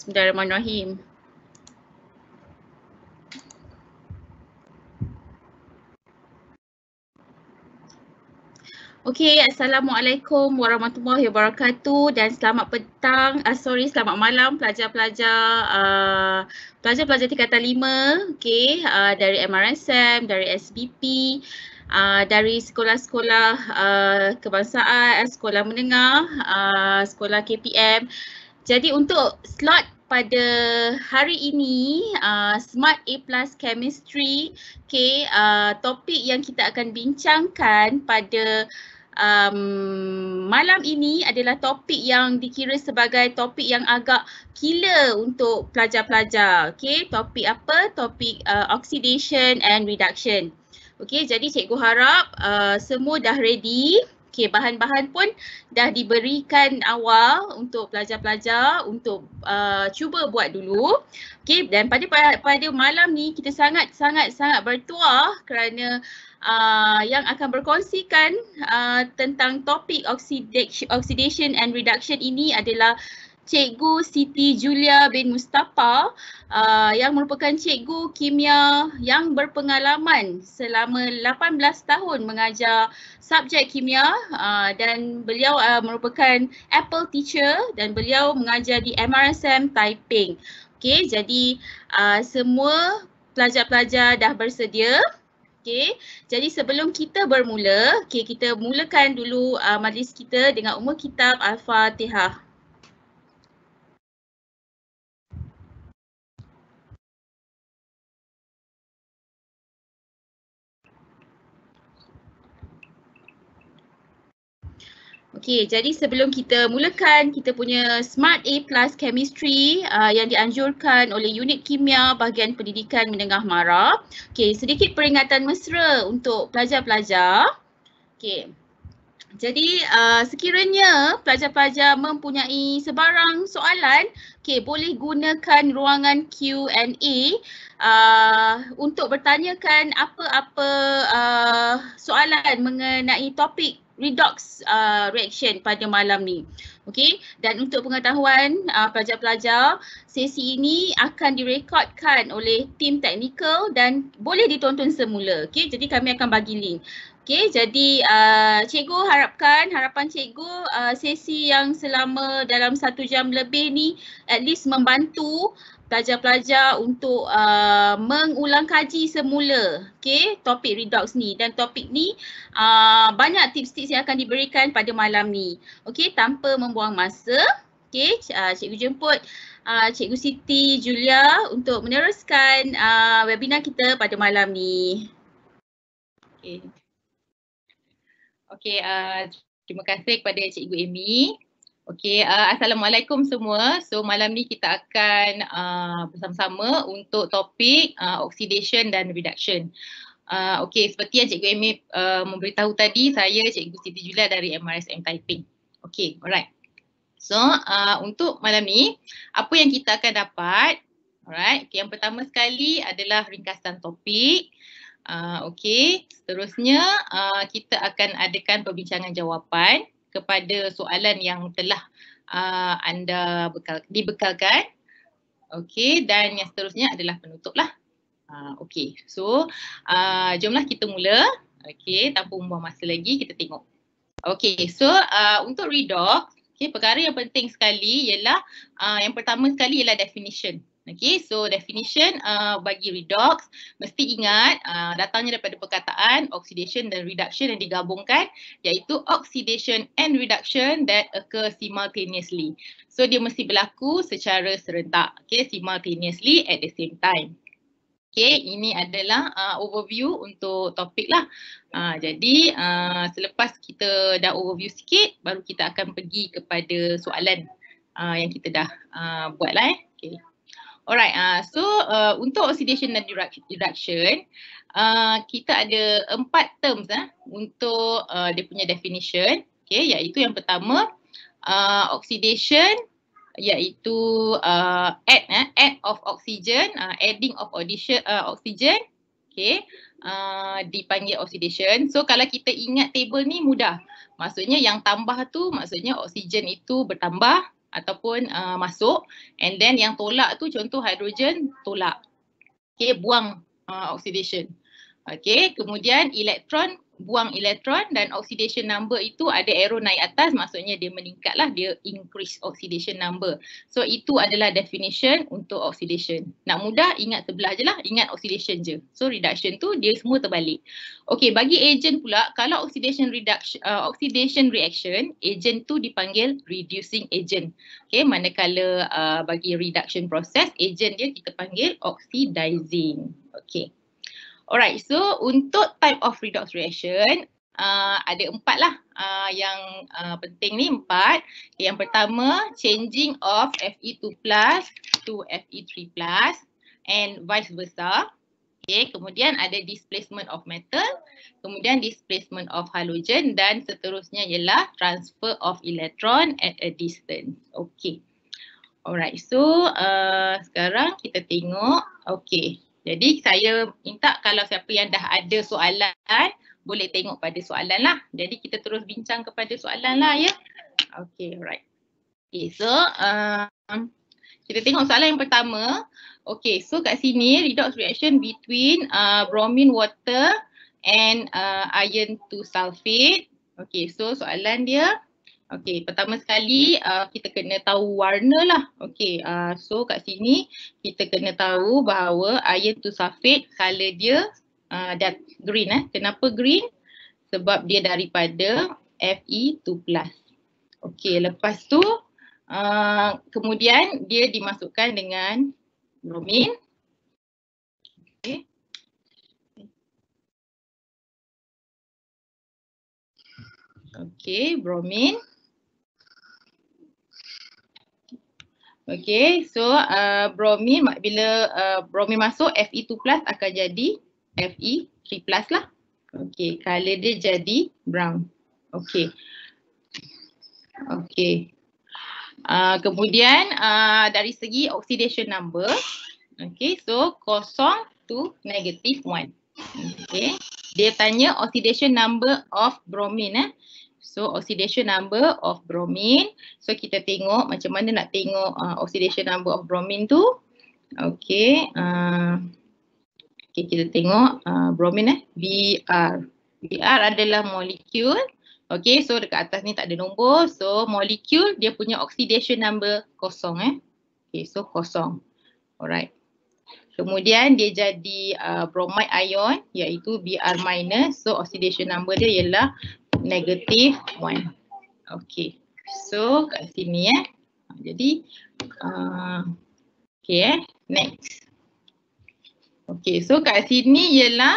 Bismillahirrahmanirrahim. Okey, Assalamualaikum warahmatullahi wabarakatuh dan selamat petang, uh, sorry selamat malam pelajar-pelajar ah, pelajar-pelajar uh, tingkatan 5 okay, uh, ah, dari MRSM, dari SBP, Uh, dari sekolah-sekolah uh, kebangsaan, sekolah menengah, uh, sekolah KPM uh, jadi untuk slot pada hari ini uh, Smart A Plus Chemistry, okay, uh, topik yang kita akan bincangkan pada um, malam ini adalah topik yang dikira sebagai topik yang agak killer untuk pelajar-pelajar. Okay, topik apa? Topik uh, oxidation and reduction. Okay, jadi cikgu harap uh, semua dah ready. Okey, bahan-bahan pun dah diberikan awal untuk pelajar-pelajar untuk uh, cuba buat dulu. Okey, dan pada pada malam ni kita sangat-sangat-sangat bertuah kerana uh, yang akan berkongsikan uh, tentang topik oxidation and reduction ini adalah Cikgu Siti Julia bin Mustafa uh, yang merupakan cikgu kimia yang berpengalaman selama 18 tahun mengajar subjek kimia uh, dan beliau uh, merupakan Apple teacher dan beliau mengajar di MRSM Taiping. Okey, jadi uh, semua pelajar-pelajar dah bersedia. Okey, jadi sebelum kita bermula, okey kita mulakan dulu uh, majlis kita dengan umur kitab Alfa Tihah. Okey, jadi sebelum kita mulakan kita punya Smart A Plus Chemistry uh, yang dianjurkan oleh unit kimia bahagian pendidikan menengah MARA. Okey, sedikit peringatan mesra untuk pelajar-pelajar. Okey. Jadi uh, sekiranya pelajar-pelajar mempunyai sebarang soalan, okey boleh gunakan ruangan Q&A uh, untuk bertanyakan apa-apa uh, soalan mengenai topik redox uh, reaction pada malam ni. Okey dan untuk pengetahuan uh, pelajar-pelajar sesi ini akan direkodkan oleh tim teknikal dan boleh ditonton semula. Okey jadi kami akan bagi link. Okey jadi uh, cikgu harapkan harapan cikgu uh, sesi yang selama dalam satu jam lebih ni at least membantu pelajar-pelajar untuk uh, mengulang kaji semula okay, topik redox ni dan topik ni uh, banyak tips-tips yang akan diberikan pada malam ni. Okay, tanpa membuang masa, okay, uh, cikgu jemput uh, cikgu Siti Julia untuk meneruskan uh, webinar kita pada malam ni. Okay. Okay, uh, terima kasih kepada Cikgu Amy. Okay, uh, Assalamualaikum semua. So malam ni kita akan uh, bersama-sama untuk topik uh, oxidation dan reduction. Uh, okay, seperti yang Cikgu Amy uh, memberitahu tadi, saya Cikgu Siti Julia dari MRSM Taiping. Okay, alright. So, uh, untuk malam ni, apa yang kita akan dapat, alright, okay, yang pertama sekali adalah ringkasan topik. Uh, okay, seterusnya uh, kita akan adakan perbincangan jawapan kepada soalan yang telah uh, anda bekal, dibekalkan. Okey dan yang seterusnya adalah penutup lah. Uh, Okey so uh, jomlah kita mula. Okey tanpa membuang masa lagi kita tengok. Okey so uh, untuk redox Okay, perkara yang penting sekali ialah uh, yang pertama sekali ialah definition. Okay, so definition uh, bagi redox, mesti ingat uh, datangnya daripada perkataan oxidation dan reduction yang digabungkan iaitu oxidation and reduction that occur simultaneously. So dia mesti berlaku secara serentak, okay, simultaneously at the same time. Okay, ini adalah uh, overview untuk topik lah. Uh, jadi uh, selepas kita dah overview sikit, baru kita akan pergi kepada soalan uh, yang kita dah uh, buat lah eh. Okay. Alright, uh, so uh, untuk oxidation dan reduction, uh, ah, kita ada empat terms uh, untuk uh, dia punya definition. Okay, iaitu yang pertama, uh, oxidation iaitu uh, add, uh, add of oxygen, uh, adding of addition, uh, oxygen, okay, uh, dipanggil oxidation. So kalau kita ingat table ni mudah. Maksudnya yang tambah tu maksudnya oksigen itu bertambah ataupun uh, masuk and then yang tolak tu contoh hidrogen tolak okay buang uh, oxidation okay kemudian elektron buang elektron dan oxidation number itu ada arrow naik atas maksudnya dia meningkatlah dia increase oxidation number. So itu adalah definition untuk oxidation. Nak mudah ingat sebelah je lah, ingat oxidation je. So reduction tu dia semua terbalik. Okay bagi agent pula kalau oxidation reduction uh, oxidation reaction agent tu dipanggil reducing agent. Okay manakala uh, bagi reduction process agent dia kita panggil oxidizing. Okay. Alright, so untuk type of redox reaction, uh, ada empat lah uh, yang uh, penting ni, empat. Okay, yang pertama, changing of Fe2 plus to Fe3 plus and vice versa. Okay, kemudian ada displacement of metal, kemudian displacement of halogen dan seterusnya ialah transfer of electron at a distance. Okay. Alright, so uh, sekarang kita tengok. Okay, jadi saya minta kalau siapa yang dah ada soalan boleh tengok pada soalan lah. Jadi kita terus bincang kepada soalan lah ya. Okay alright. Okay so um, kita tengok soalan yang pertama. Okay so kat sini redox reaction between uh, bromine water and uh, iron to sulfate. Okay so soalan dia. Okey, pertama sekali uh, kita kena tahu warna lah. Okey, uh, so kat sini kita kena tahu bahawa iron to sulfate color dia uh, green eh. Kenapa green? Sebab dia daripada Fe2+. Okey, lepas tu uh, kemudian dia dimasukkan dengan bromine. Okey. Okey, bromine. Okay, so uh, bromin bila uh, bromin masuk Fe2 plus akan jadi Fe3 plus lah. Okay, color dia jadi brown. Okay. Okay. Uh, kemudian uh, dari segi oxidation number, okay, so kosong to negative one. Okay, dia tanya oxidation number of bromine. Eh. So oxidation number of bromine. So kita tengok macam mana nak tengok uh, oxidation number of bromine tu. Okay. Uh, okay kita tengok uh, bromine eh. Br. Br adalah molekul. Okay so dekat atas ni tak ada nombor. So molekul dia punya oxidation number kosong eh. Okay so kosong. Alright. Kemudian dia jadi uh, bromide ion iaitu Br minus. So oxidation number dia ialah Negatif 1. Okey. So kat sini eh. Jadi uh, okey eh. Next. Okey. So kat sini ialah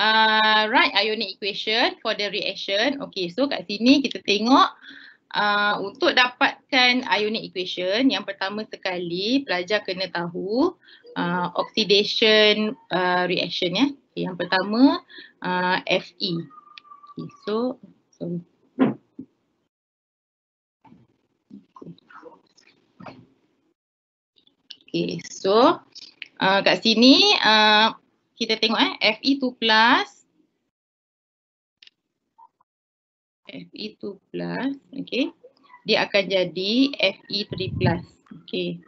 uh, right ionic equation for the reaction. Okey. So kat sini kita tengok uh, untuk dapatkan ionic equation yang pertama sekali pelajar kena tahu uh, oxidation uh, reaction ya. yang pertama uh, Fe esok. So, okay, so uh, kat sini uh, kita tengok eh, Fe2 plus. Fe2 plus, okay. Dia akan jadi Fe3 plus, okay.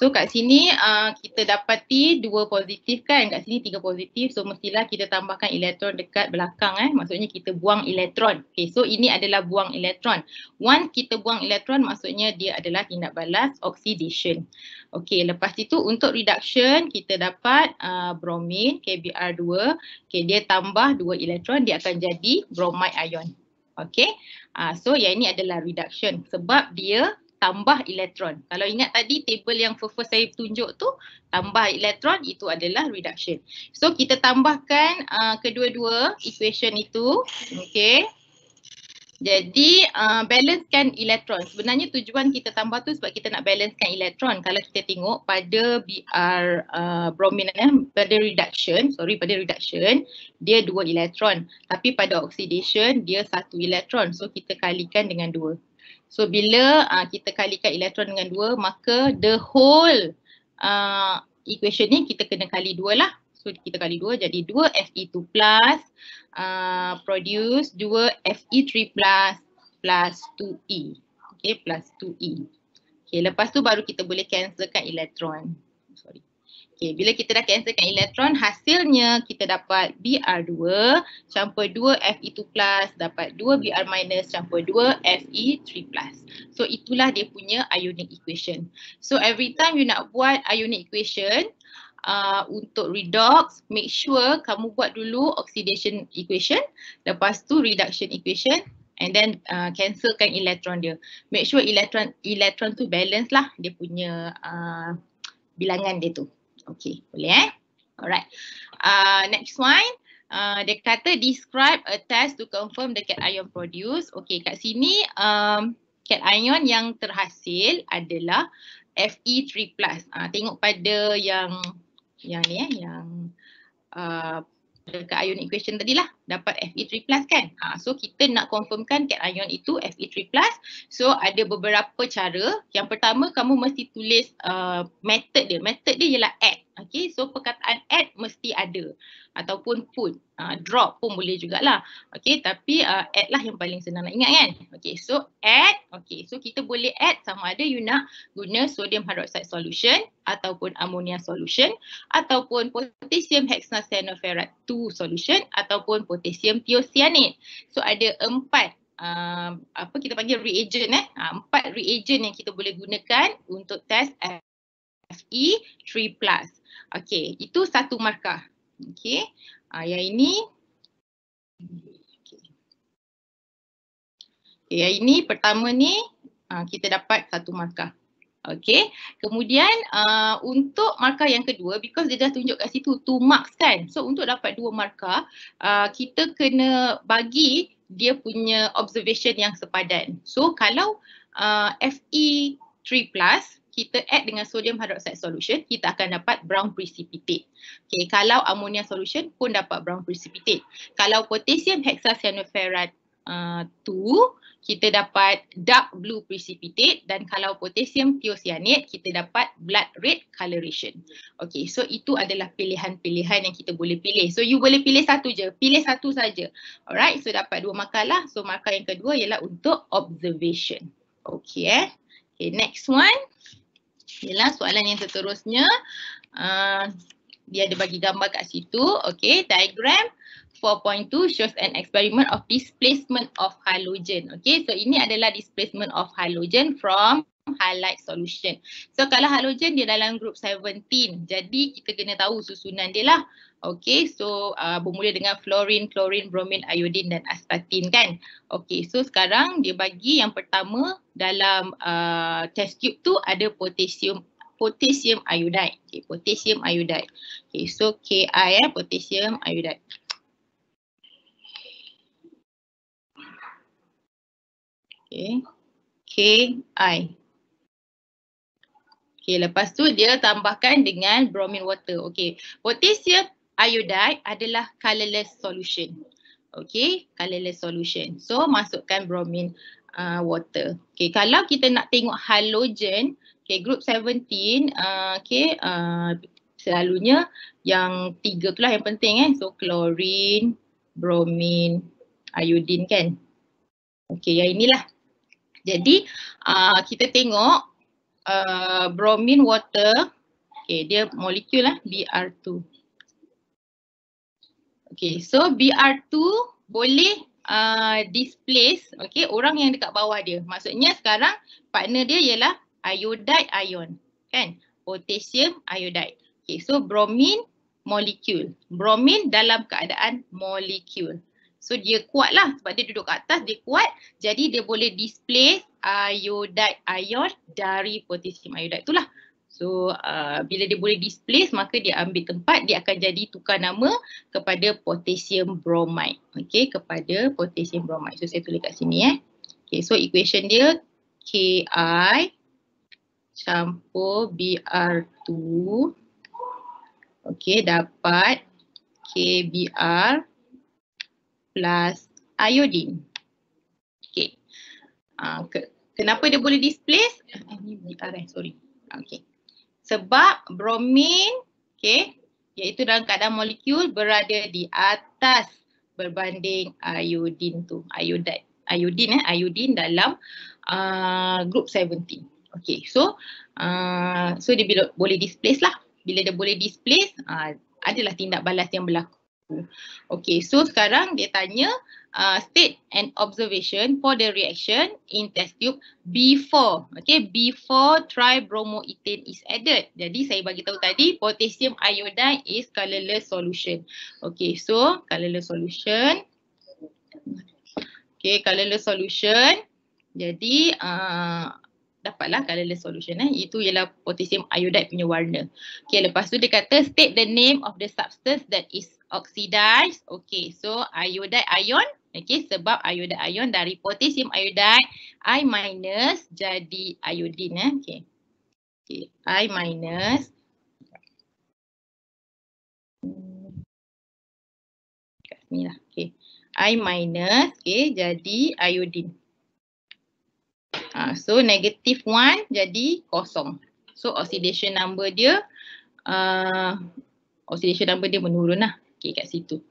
So kat sini uh, kita dapati dua positif kan, kat sini tiga positif. So mestilah kita tambahkan elektron dekat belakang eh. Maksudnya kita buang elektron. Okay, so ini adalah buang elektron. Once kita buang elektron maksudnya dia adalah tindak balas oxidation. Okay, lepas itu untuk reduction kita dapat uh, bromine KBr2. Okay, dia tambah dua elektron dia akan jadi bromide ion. Okay, uh, so yang ini adalah reduction sebab dia tambah elektron. Kalau ingat tadi table yang first saya tunjuk tu tambah elektron itu adalah reduction. So kita tambahkan uh, kedua-dua equation itu. Okay. Jadi uh, balancekan elektron. Sebenarnya tujuan kita tambah tu sebab kita nak balancekan elektron. Kalau kita tengok pada Br uh, bromine eh, pada reduction, sorry pada reduction, dia dua elektron. Tapi pada oxidation dia satu elektron. So kita kalikan dengan dua. So bila uh, kita kalikan elektron dengan dua, maka the whole uh, equation ni kita kena kali dua lah. So kita kali dua jadi dua Fe2 plus uh, produce dua Fe3 plus plus 2E. Okay plus 2E. Okay lepas tu baru kita boleh cancelkan elektron. Okey, bila kita dah cancelkan elektron, hasilnya kita dapat Br2 campur 2Fe2 plus dapat 2Br minus campur 2Fe3 plus. So itulah dia punya ionic equation. So every time you nak buat ionic equation uh, untuk redox, make sure kamu buat dulu oxidation equation, lepas tu reduction equation and then uh, cancelkan elektron dia. Make sure elektron elektron tu balance lah dia punya uh, bilangan dia tu. Okay, boleh eh? Alright. Uh, next one. Uh, dia kata describe a test to confirm the cation produced. Okay, kat sini um, cation yang terhasil adalah Fe3+. Uh, ah, tengok pada yang yang ni eh, yang uh, dekat ion equation tadi lah dapat Fe3+ kan. Ha, so kita nak confirmkan cat ion itu Fe3+. So ada beberapa cara. Yang pertama kamu mesti tulis uh, method dia. Method dia ialah add. Okay so perkataan add mesti ada ataupun put, uh, ah, drop pun boleh jugalah. Okay, tapi uh, add lah yang paling senang nak ingat kan. Okay, so add. Okay, so kita boleh add sama ada you nak guna sodium hydroxide solution ataupun ammonia solution ataupun potassium hexacenoferrate 2 solution ataupun potassium thiocyanate. So ada empat uh, apa kita panggil reagent eh. Uh, empat reagent yang kita boleh gunakan untuk test Fe3+. Okay, itu satu markah. Okey. Uh, yang ini okay. Okay, Yang ini pertama ni uh, kita dapat satu markah. Okey. Kemudian uh, untuk markah yang kedua because dia dah tunjuk kat situ two marks kan. So untuk dapat dua markah, uh, kita kena bagi dia punya observation yang sepadan. So kalau uh, FE 3 plus kita add dengan sodium hydroxide solution, kita akan dapat brown precipitate. Okay, kalau ammonia solution pun dapat brown precipitate. Kalau potassium hexacyanoferrate tu uh, kita dapat dark blue precipitate dan kalau potassium thiocyanate kita dapat blood red coloration. Okay, so itu adalah pilihan-pilihan yang kita boleh pilih. So you boleh pilih satu je, pilih satu saja. Alright, so dapat dua makalah. So markah yang kedua ialah untuk observation. Okay, eh? okay next one ialah soalan yang seterusnya uh, dia ada bagi gambar kat situ. Okay, diagram 4.2 shows an experiment of displacement of halogen. Okay, so ini adalah displacement of halogen from highlight solution. So kalau halogen dia dalam group 17. Jadi kita kena tahu susunan dia lah. Okay, so uh, bermula dengan fluorine, chlorine, bromine, iodine dan aspartin kan. Okay, so sekarang dia bagi yang pertama dalam uh, test tube tu ada potassium potassium iodide. Okay, potassium iodide. Okay, so KI eh, potassium iodide. Okay, KI. Okay, lepas tu dia tambahkan dengan bromine water. Okay, potassium iodide adalah colorless solution. Okay, colorless solution. So masukkan bromine uh, water. Okay, kalau kita nak tengok halogen, okay, group 17, uh, okay, uh, selalunya yang tiga tu lah yang penting Eh. So chlorine, bromine, iodin kan. Okay, yang inilah. Jadi uh, kita tengok uh, bromine water, okay, dia molekul lah, eh, BR2. Okay, so BR2 boleh uh, displace okay, orang yang dekat bawah dia. Maksudnya sekarang partner dia ialah iodide ion. Kan? Potassium oh, iodide. Okay, so bromine molecule. Bromine dalam keadaan molecule. So dia kuat lah sebab dia duduk kat atas, dia kuat. Jadi dia boleh displace iodide ion dari potassium iodide. Itulah So uh, bila dia boleh displace maka dia ambil tempat dia akan jadi tukar nama kepada potassium bromide. okay? kepada potassium bromide. So saya tulis kat sini eh. Okay, so equation dia KI campur BR2 okay, dapat KBR plus iodine. Okay. Uh, ke- kenapa dia boleh displace? Ini BR eh sorry. Okay sebab bromin okey iaitu dalam keadaan molekul berada di atas berbanding iodin tu iodide iodin eh iodin dalam a uh, group 17 okey so uh, so dia bila, boleh displace lah bila dia boleh displace uh, adalah tindak balas yang berlaku okey so sekarang dia tanya uh, uh, state and observation for the reaction in test tube before okay before tribromoethane is added jadi saya bagi tahu tadi potassium iodide is colorless solution okay so colorless solution okay colorless solution jadi uh, dapatlah colorless solution eh itu ialah potassium iodide punya warna Okay, lepas tu dia kata state the name of the substance that is oxidized Okay, so iodide ion Okey sebab iodide ion dari potassium iodide I minus jadi iodine eh. Okey. Okey I minus kat sini lah. Okey. I minus okey jadi iodine. Ha, so negative one jadi kosong. So oxidation number dia uh, oxidation number dia menurun lah. Okey kat situ.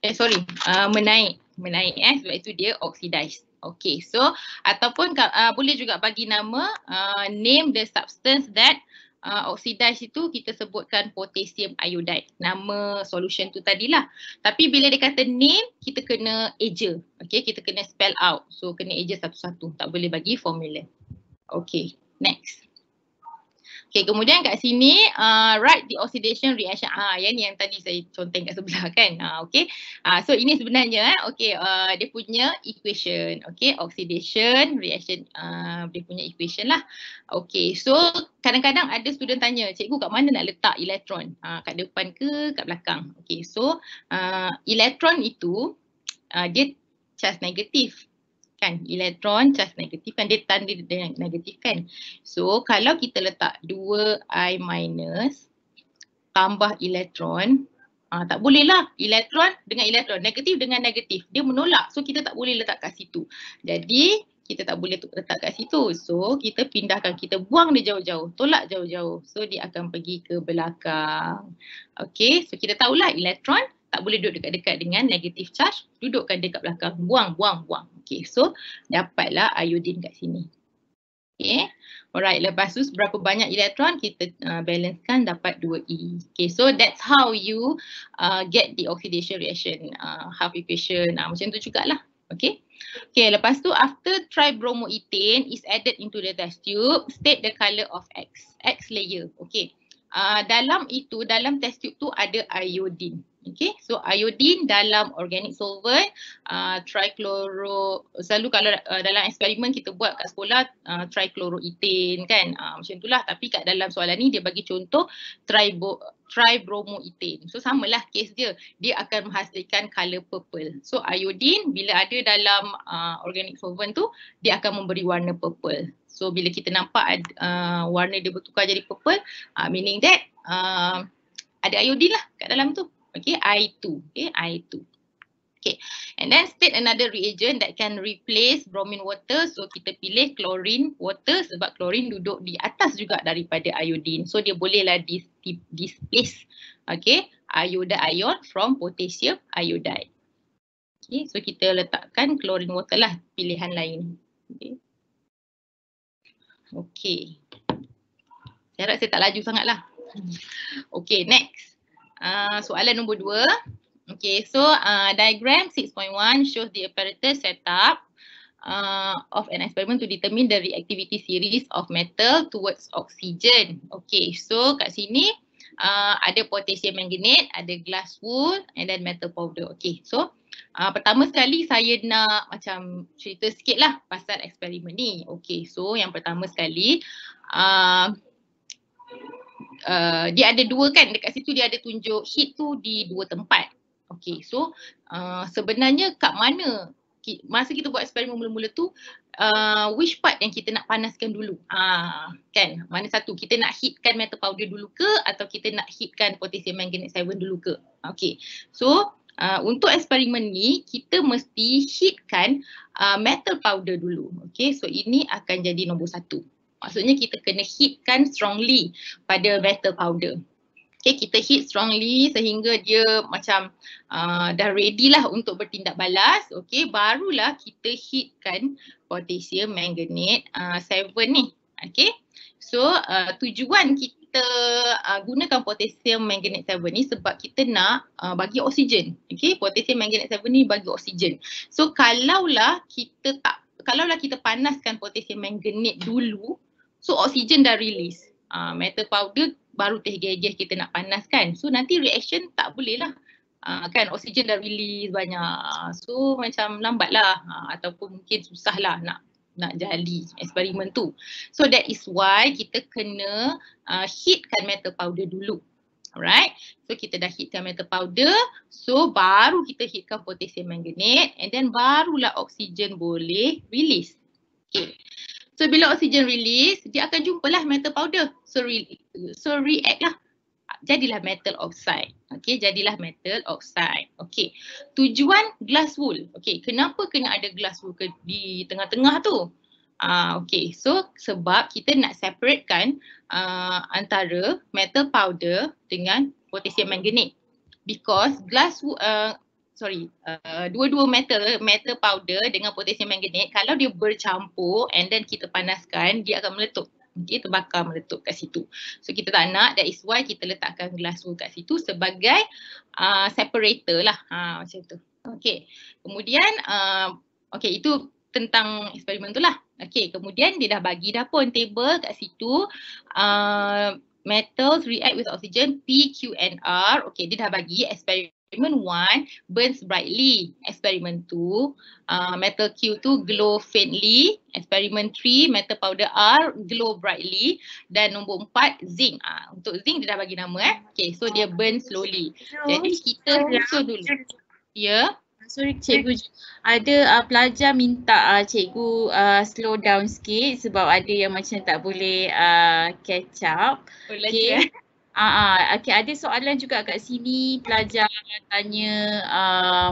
Eh sorry, uh, menaik menaik eh sebab itu dia oxidize. Okay so ataupun uh, boleh juga bagi nama uh, name the substance that uh, oxidize itu kita sebutkan potassium iodide. Nama solution tu tadilah. Tapi bila dia kata name kita kena eja. Okay kita kena spell out. So kena eja satu-satu. Tak boleh bagi formula. Okay next. Okay, kemudian kat sini uh, right the oxidation reaction. Ah, uh, yang ni yang tadi saya conteng kat sebelah kan. Ah, okay. Ah, so ini sebenarnya eh, okay, uh, dia punya equation. Okay, oxidation reaction ah, uh, dia punya equation lah. Okay, so kadang-kadang ada student tanya, cikgu kat mana nak letak elektron? Ah, kat depan ke kat belakang? Okay, so uh, elektron itu uh, dia charge negatif kan elektron cas negatif kan dia tanda dia negatif kan so kalau kita letak 2i minus tambah elektron ha, tak boleh lah elektron dengan elektron negatif dengan negatif dia menolak so kita tak boleh letak kat situ jadi kita tak boleh letak kat situ so kita pindahkan kita buang dia jauh-jauh tolak jauh-jauh so dia akan pergi ke belakang Okay, so kita tahulah elektron tak boleh duduk dekat-dekat dengan negatif charge dudukkan dekat belakang buang buang buang Okay, so dapatlah iodine kat sini. Okay, Alright, lepas tu berapa banyak elektron kita uh, balancekan dapat 2E. Okay, so that's how you uh, get the oxidation reaction uh, half equation. Uh, macam tu lah, Okay. Okay, lepas tu after tribromoethane is added into the test tube, state the color of X. X layer. Okay. Uh, ah, dalam itu, dalam test tube tu ada iodine. Okay, so iodine dalam organic solvent, uh, trichloro, selalu kalau uh, dalam eksperimen kita buat kat sekolah, uh, trichloroethane kan, uh, macam itulah. Tapi kat dalam soalan ni dia bagi contoh tribo, tribromoethane. So samalah kes dia, dia akan menghasilkan color purple. So iodine bila ada dalam uh, organic solvent tu, dia akan memberi warna purple. So bila kita nampak uh, warna dia bertukar jadi purple, uh, meaning that uh, ada iodine lah kat dalam tu. Okay, I2. Okay, I2. Okay, and then state another reagent that can replace bromine water. So, kita pilih chlorine water sebab chlorine duduk di atas juga daripada iodine. So, dia bolehlah dis displace, okay, iodide ion from potassium iodide. Okay, so kita letakkan chlorine water lah pilihan lain. Okay. Okay. Saya harap saya tak laju sangat lah. Hmm. Okay, next. Ah, soalan nombor dua. Okay, so uh, diagram 6.1 shows the apparatus setup uh, of an experiment to determine the reactivity series of metal towards oxygen. Okay, so kat sini uh, ada potassium manganate, ada glass wool and then metal powder. Okay, so uh, pertama sekali saya nak macam cerita sikit lah pasal eksperimen ni. Okay, so yang pertama sekali uh, uh, dia ada dua kan dekat situ dia ada tunjuk heat tu di dua tempat. Okay so uh, sebenarnya kat mana masa kita buat eksperimen mula-mula tu uh, which part yang kita nak panaskan dulu uh, kan mana satu kita nak heatkan metal powder dulu ke atau kita nak heatkan potassium manganate seven dulu ke Okay, so uh, untuk eksperimen ni kita mesti heatkan uh, metal powder dulu Okay, so ini akan jadi nombor satu Maksudnya kita kena hitkan strongly pada metal powder. Okay, kita heat strongly sehingga dia macam uh, dah ready lah untuk bertindak balas. Okay, barulah kita heatkan potassium manganate 7 uh, ni. Okay, so uh, tujuan kita uh, gunakan potassium manganate 7 ni sebab kita nak uh, bagi oksigen. Okay, potassium manganate 7 ni bagi oksigen. So kalaulah kita tak, kalaulah kita panaskan potassium manganate dulu So oksigen dah release. Uh, metal powder baru teh gejeh kita nak panaskan. So nanti reaction tak boleh lah. Uh, kan oksigen dah release banyak. So macam lambat lah. Uh, ataupun mungkin susah lah nak nak jali eksperimen tu. So that is why kita kena uh, heatkan metal powder dulu. Alright. So kita dah heatkan metal powder. So baru kita heatkan potassium manganate and then barulah oksigen boleh release. Okay. So bila oksigen release, dia akan jumpalah metal powder. So, re- so react lah. Jadilah metal oxide. Okay, jadilah metal oxide. Okay, tujuan glass wool. Okay, kenapa kena ada glass wool ke di tengah-tengah tu? Ah, uh, okay, so sebab kita nak separatekan uh, antara metal powder dengan potassium manganate. Because glass wool, uh, ah, sorry, uh, dua-dua metal, metal powder dengan potassium manganate, kalau dia bercampur and then kita panaskan, dia akan meletup. Dia terbakar meletup kat situ. So kita tak nak, that is why kita letakkan glass wool kat situ sebagai uh, separator lah. Ha, macam tu. Okay. Kemudian, uh, okay itu tentang eksperimen tu lah. Okay, kemudian dia dah bagi dah pun table kat situ. Uh, metals react with oxygen, P, Q and R. Okay, dia dah bagi eksperimen experiment 1 burns brightly. Experiment 2, uh, metal Q tu glow faintly. Experiment 3, metal powder R glow brightly. Dan nombor 4, zinc. Uh, untuk zinc dia dah bagi nama eh. Okay, so dia burn slowly. Jadi kita susun dulu. Ya. Yeah. Sorry cikgu, ada uh, pelajar minta uh, cikgu uh, slow down sikit sebab ada yang macam tak boleh uh, catch up. okay. Ah, uh, okay, ada soalan juga kat sini pelajar tanya uh,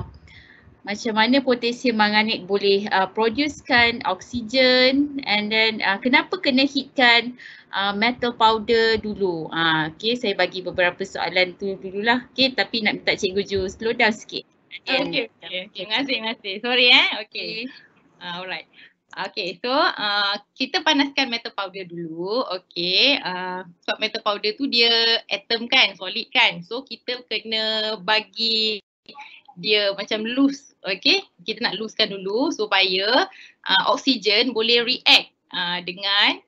macam mana potassium manganik boleh uh, producekan oksigen and then uh, kenapa kena heatkan uh, metal powder dulu. uh, okay, saya bagi beberapa soalan tu dululah. Okay, tapi nak minta Cikgu Ju slow down sikit. Okay, okay, okay. okay. Terima kasih, terima kasih. Sorry eh. Okay. okay. Uh, alright. Okay, so uh, kita panaskan metal powder dulu. Okay, uh, sebab metal powder tu dia atom kan, solid kan. So kita kena bagi dia macam loose. Okay, kita nak loosekan dulu supaya uh, oksigen boleh react uh, dengan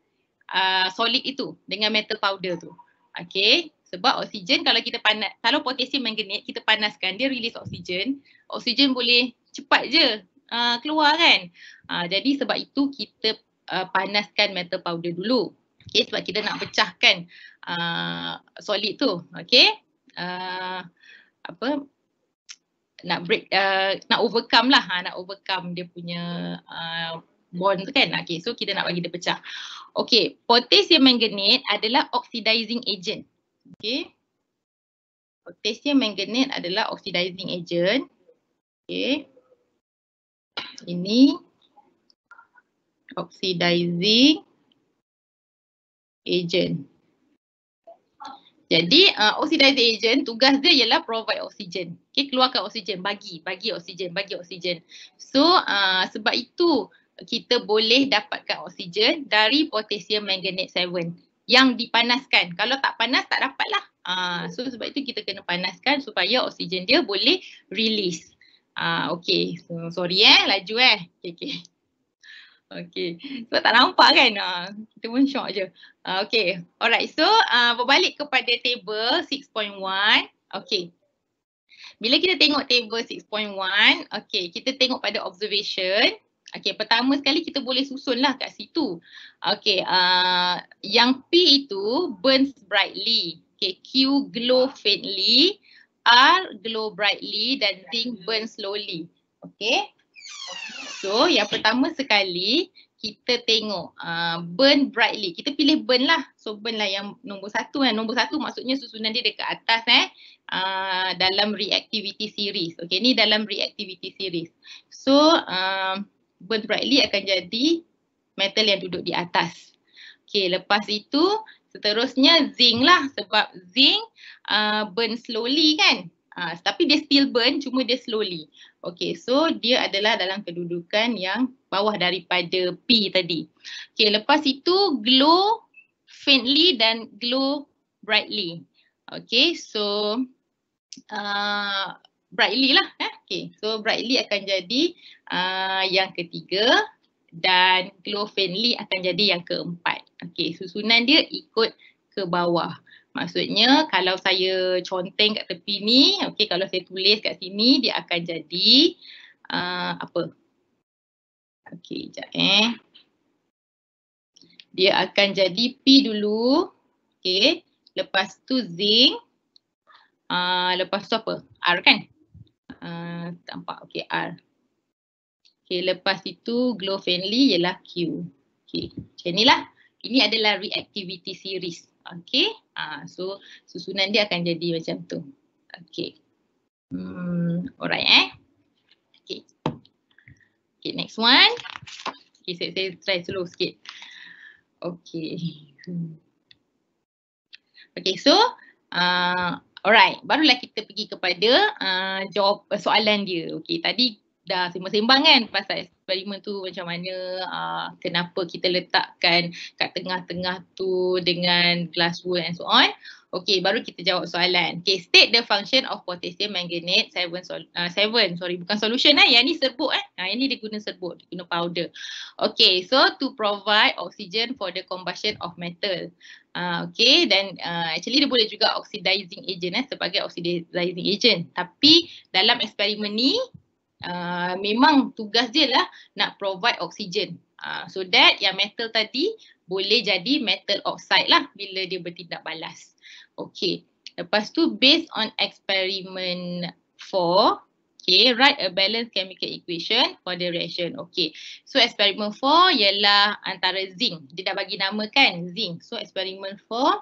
uh, solid itu, dengan metal powder tu. Okay, sebab oksigen kalau kita panas, kalau potassium manganate kita panaskan dia release oksigen. Oksigen boleh cepat je Uh, keluar kan. Uh, jadi sebab itu kita uh, panaskan metal powder dulu. Okay, sebab kita nak pecahkan uh, solid tu. Okay. Uh, apa? Nak break, uh, nak overcome lah. Ha, nak overcome dia punya uh, bond tu kan. Okay, so kita nak bagi dia pecah. Okay, potassium manganate adalah oxidizing agent. Okay. Potassium manganate adalah oxidizing agent. Okay ini oxidizing agent. Jadi uh, oxidizing agent tugas dia ialah provide oksigen. Okey keluarkan oksigen, bagi, bagi oksigen, bagi oksigen. So uh, sebab itu kita boleh dapatkan oksigen dari potassium manganate 7 yang dipanaskan. Kalau tak panas tak dapatlah. Uh, so sebab itu kita kena panaskan supaya oksigen dia boleh release. Ah, okay. So, sorry eh, laju eh. Okay, okay. Okay. Sebab tak nampak kan? Uh, kita pun syok je. Uh, ah, okay. Alright. So, uh, berbalik kepada table 6.1. Okay. Bila kita tengok table 6.1, okay, kita tengok pada observation. Okay, pertama sekali kita boleh susun lah kat situ. Okay, uh, yang P itu burns brightly. Okay, Q glow faintly are glow brightly dan think burn slowly. Okay. So yang pertama sekali kita tengok uh, burn brightly. Kita pilih burn lah. So burn lah yang nombor satu. Eh. Nombor satu maksudnya susunan dia dekat atas eh. Uh, dalam reactivity series. Okay ni dalam reactivity series. So uh, burn brightly akan jadi metal yang duduk di atas. Okay lepas itu Seterusnya zinc lah sebab zinc uh, burn slowly kan. Uh, tapi dia still burn cuma dia slowly. Okay so dia adalah dalam kedudukan yang bawah daripada P tadi. Okay lepas itu glow faintly dan glow brightly. Okay so uh, brightly lah. Eh? Okay so brightly akan jadi uh, yang ketiga dan glow faintly akan jadi yang keempat. Okey, susunan dia ikut ke bawah. Maksudnya kalau saya conteng kat tepi ni, okey kalau saya tulis kat sini dia akan jadi uh, apa? Okey, jap eh. Dia akan jadi P dulu. Okey, lepas tu zinc. Uh, lepas tu apa? R kan? Uh, nampak. Okey, R. Okey, lepas itu glow friendly ialah Q. Okey, macam inilah ini adalah reactivity series. Okay. Uh, so susunan dia akan jadi macam tu. Okay. Hmm, alright eh. Okay. Okay next one. Okay saya, saya try slow sikit. Okay. Okay so uh, alright barulah kita pergi kepada uh, ah, jawab soalan dia. Okay tadi dah sembang-sembang kan pasal eksperimen tu macam mana uh, kenapa kita letakkan kat tengah-tengah tu dengan glass wool and so on okey baru kita jawab soalan Okay state the function of potassium manganate seven sol- uh, seven sorry bukan solution eh yang ni serbuk eh ha yang ni dia guna serbuk dia guna powder Okay so to provide oxygen for the combustion of metal Uh, okay then uh, actually dia boleh juga oxidizing agent eh, sebagai oxidizing agent tapi dalam eksperimen ni Ah, memang tugas dia lah nak provide oksigen. Uh, so that yang metal tadi boleh jadi metal oxide lah bila dia bertindak balas. Okay. Lepas tu based on experiment 4, okay, write a balanced chemical equation for the reaction. Okay. So experiment 4 ialah antara zinc. Dia dah bagi nama kan zinc. So experiment 4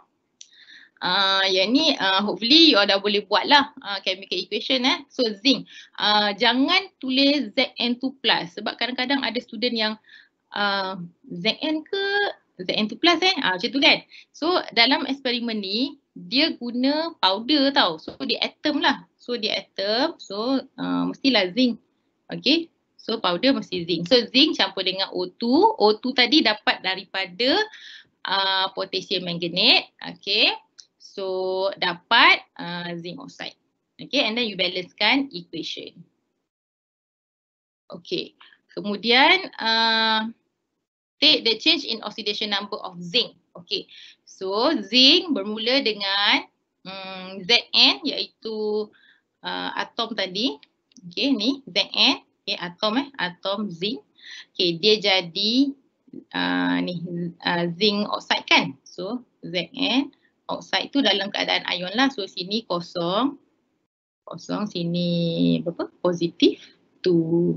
Ah, yang ni uh, hopefully you all dah boleh buat lah uh, ah, chemical equation eh. So zinc, uh, jangan tulis Zn2+. Sebab kadang-kadang ada student yang uh, Zn ke Zn2+, eh? Uh, macam tu kan. So dalam eksperimen ni, dia guna powder tau. So dia atom lah. So dia atom, so uh, mestilah zinc. Okay, so powder mesti zinc. So zinc campur dengan O2. O2 tadi dapat daripada uh, potassium manganate. Okay. So dapat uh, zinc oxide. Okay and then you balancekan equation. Okay kemudian uh, take the change in oxidation number of zinc. Okay so zinc bermula dengan um, Zn iaitu uh, atom tadi. Okay ni Zn okay, atom eh atom zinc. Okay dia jadi uh, ni uh, zinc oxide kan. So Zn outside tu dalam keadaan ion lah. So sini kosong, kosong sini berapa? Positif tu.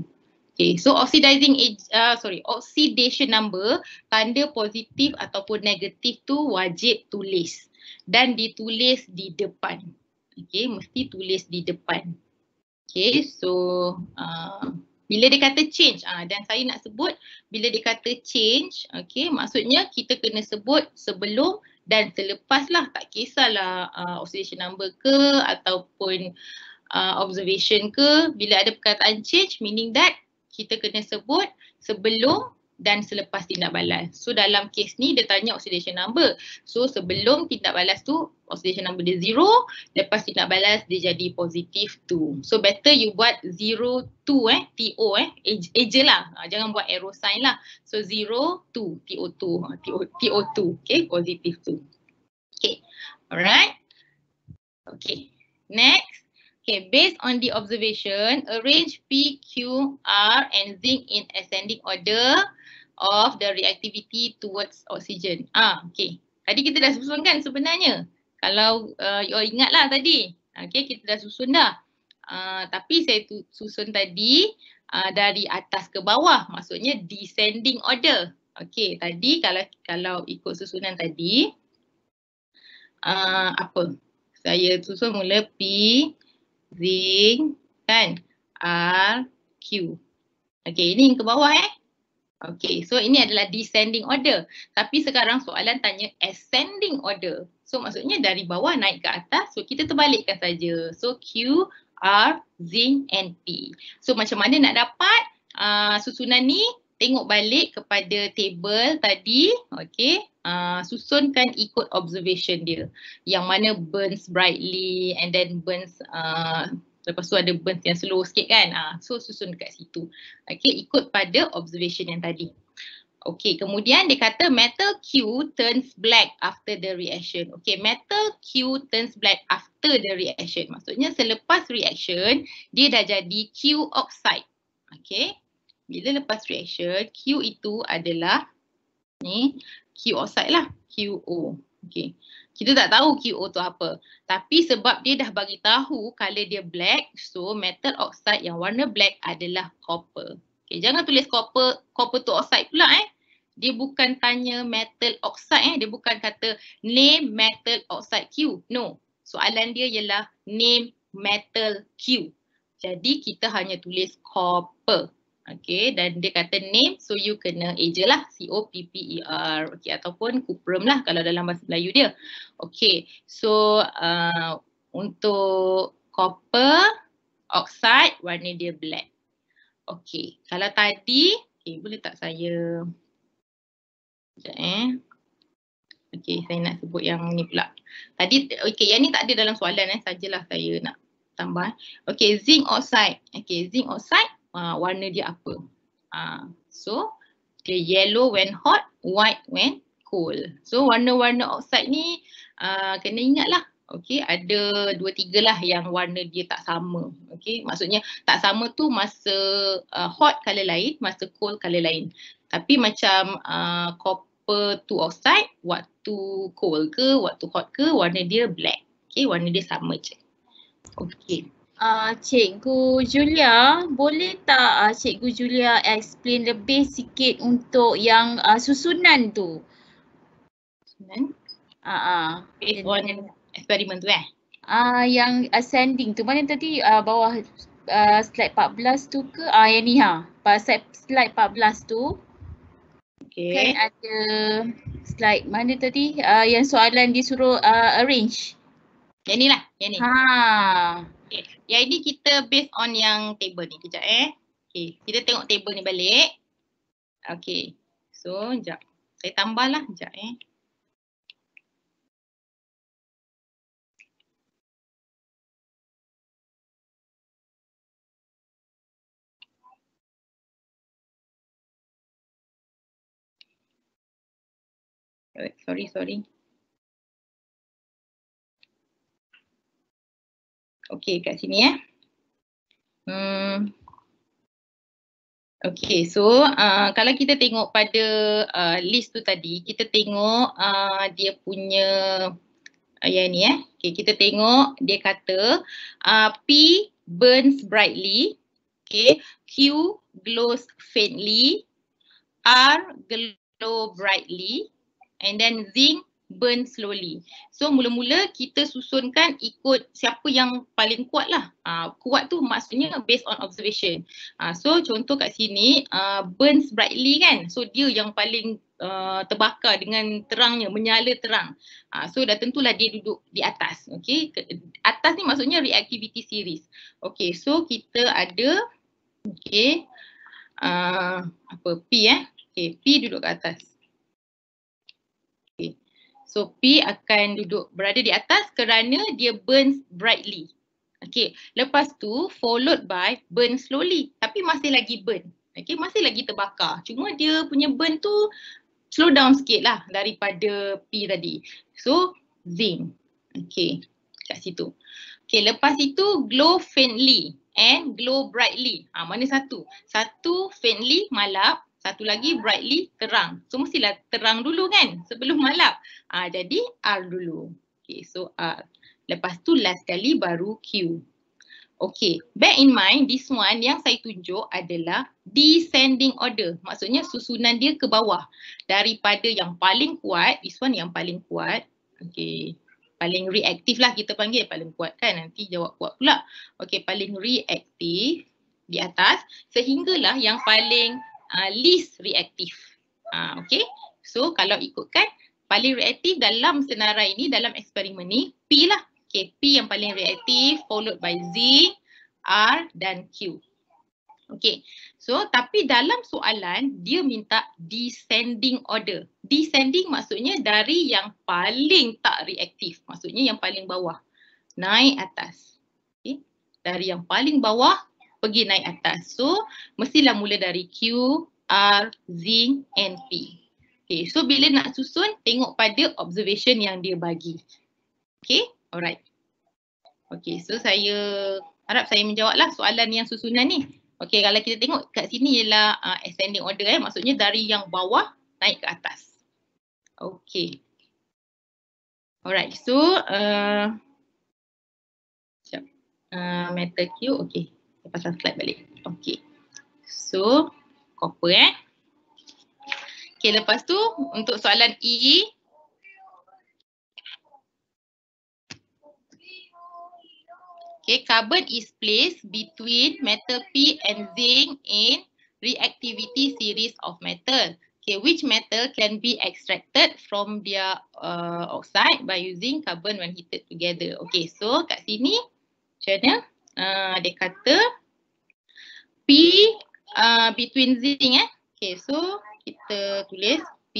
Okay, so oxidizing age, uh, sorry, oxidation number tanda positif ataupun negatif tu wajib tulis dan ditulis di depan. Okay, mesti tulis di depan. Okay, so uh, bila dia kata change, uh, dan saya nak sebut bila dia kata change, okay, maksudnya kita kena sebut sebelum dan selepaslah tak kisahlah uh, oscillation number ke ataupun uh, observation ke bila ada perkataan change meaning that kita kena sebut sebelum dan selepas tindak balas. So dalam kes ni dia tanya oxidation number. So sebelum tindak balas tu oxidation number dia zero, lepas tindak balas dia jadi positif tu. So better you buat zero two eh, TO eh, aja lah. Ha, jangan buat arrow sign lah. So zero two, TO tu, ha, TO, TO tu, okay, positif tu. Okay, alright. Okay, next. Okay, based on the observation, arrange P, Q, R and zinc in ascending order of the reactivity towards oxygen. Ah, okay. Tadi kita dah susun kan sebenarnya. Kalau uh, you lah tadi. Okay, kita dah susun dah. Uh, tapi saya tu, susun tadi uh, dari atas ke bawah. Maksudnya descending order. Okay, tadi kalau kalau ikut susunan tadi. Uh, apa? Saya susun mula P, Zinc, kan? R, Q. Okay, ini yang ke bawah eh. Okay, so ini adalah descending order. Tapi sekarang soalan tanya ascending order. So maksudnya dari bawah naik ke atas. So kita terbalikkan saja. So Q, R, Z, and P. So macam mana nak dapat uh, susunan ni? Tengok balik kepada table tadi. Okay, uh, susunkan ikut observation dia. Yang mana burns brightly and then burns uh, Lepas tu ada burnt yang slow sikit kan. Ah, so susun dekat situ. Okay, ikut pada observation yang tadi. Okay, kemudian dia kata metal Q turns black after the reaction. Okay, metal Q turns black after the reaction. Maksudnya selepas reaction, dia dah jadi Q oxide. Okay, bila lepas reaction, Q itu adalah ni Q oxide lah, QO. Okay, kita tak tahu QO tu apa. Tapi sebab dia dah bagi tahu kalau dia black, so metal oxide yang warna black adalah copper. Okay, jangan tulis copper, copper tu oxide pula eh. Dia bukan tanya metal oxide eh, dia bukan kata name metal oxide Q. No. Soalan dia ialah name metal Q. Jadi kita hanya tulis copper. Okay, dan dia kata name, so you kena eja lah, C-O-P-P-E-R, okay, ataupun kuprum lah kalau dalam bahasa Melayu dia. Okay, so uh, untuk copper oxide, warna dia black. Okay, kalau tadi, okay, boleh tak saya, sekejap eh. Okay, saya nak sebut yang ni pula. Tadi, okay, yang ni tak ada dalam soalan eh, sajalah saya nak tambah. Okay, zinc oxide. Okay, zinc oxide uh, warna dia apa. Uh, so, dia yellow when hot, white when cold. So, warna-warna oxide ni uh, kena lah. Okay, ada dua tiga lah yang warna dia tak sama. Okay, maksudnya tak sama tu masa uh, hot color lain, masa cold color lain. Tapi macam uh, copper to oxide, waktu cold ke, waktu hot ke, warna dia black. Okay, warna dia sama je. Okay. Uh, Cikgu Julia, boleh tak uh, Cikgu Julia explain lebih sikit untuk yang uh, susunan tu? Susunan? Uh, uh, Based on experiment tu eh? Uh, yang ascending tu, mana tadi uh, bawah uh, slide 14 tu ke? Uh, yang ni ha, pasal slide 14 tu. Okay. Kan ada slide mana tadi uh, yang soalan disuruh uh, arrange? Yang ni lah, yang ni. Haa. Okay. Yang ini kita based on yang table ni. Kejap eh. Okay. Kita tengok table ni balik. Okay. So, sekejap. Saya tambahlah. Sekejap eh. Sorry, sorry. Okey kat sini eh. Hmm. Okey so uh, kalau kita tengok pada uh, list tu tadi kita tengok uh, dia punya uh, yang ni eh. Okey kita tengok dia kata uh, P burns brightly. Okey Q glows faintly. R glow brightly and then zinc burn slowly. So mula-mula kita susunkan ikut siapa yang paling kuat lah. Uh, kuat tu maksudnya based on observation. Uh, so contoh kat sini uh, ah, burns brightly kan. So dia yang paling uh, terbakar dengan terangnya, menyala terang. Uh, so dah tentulah dia duduk di atas. Okay. Atas ni maksudnya reactivity series. Okay so kita ada okay uh, apa P eh. Okay P duduk kat atas. So P akan duduk berada di atas kerana dia burns brightly. Okay, lepas tu followed by burn slowly tapi masih lagi burn. Okay, masih lagi terbakar. Cuma dia punya burn tu slow down sikit lah daripada P tadi. So zinc. Okay, kat situ. Okay, lepas itu glow faintly and glow brightly. Ha, mana satu? Satu faintly malap, satu lagi brightly terang. So mestilah terang dulu kan sebelum malap. Ah jadi R dulu. Okay so R. Lepas tu last kali baru Q. Okay, Back in mind this one yang saya tunjuk adalah descending order. Maksudnya susunan dia ke bawah. Daripada yang paling kuat, this one yang paling kuat. Okay, paling reaktif lah kita panggil paling kuat kan. Nanti jawab kuat pula. Okay, paling reaktif di atas. Sehinggalah yang paling uh, least reactive. Uh, okay, so kalau ikutkan paling reaktif dalam senarai ini, dalam eksperimen ni, P lah. Okay, P yang paling reaktif followed by Z, R dan Q. Okay, so tapi dalam soalan dia minta descending order. Descending maksudnya dari yang paling tak reaktif, maksudnya yang paling bawah. Naik atas. Okay, dari yang paling bawah pergi naik atas. So, mestilah mula dari Q, R, Z, N, P. Okay, so bila nak susun, tengok pada observation yang dia bagi. Okay, alright. Okay, so saya harap saya menjawablah soalan yang susunan ni. Okay, kalau kita tengok kat sini ialah uh, ascending order eh. Maksudnya dari yang bawah naik ke atas. Okay. Alright, so uh, uh, meter Q, okay. Kita pasang slide balik. Okay. So, copy eh. Okay, lepas tu untuk soalan E. Okay, carbon is placed between metal P and zinc in reactivity series of metal. Okay, which metal can be extracted from their uh, oxide by using carbon when heated together? Okay, so kat sini, macam mana? uh, dia kata P uh, between zinc eh. Okay so kita tulis P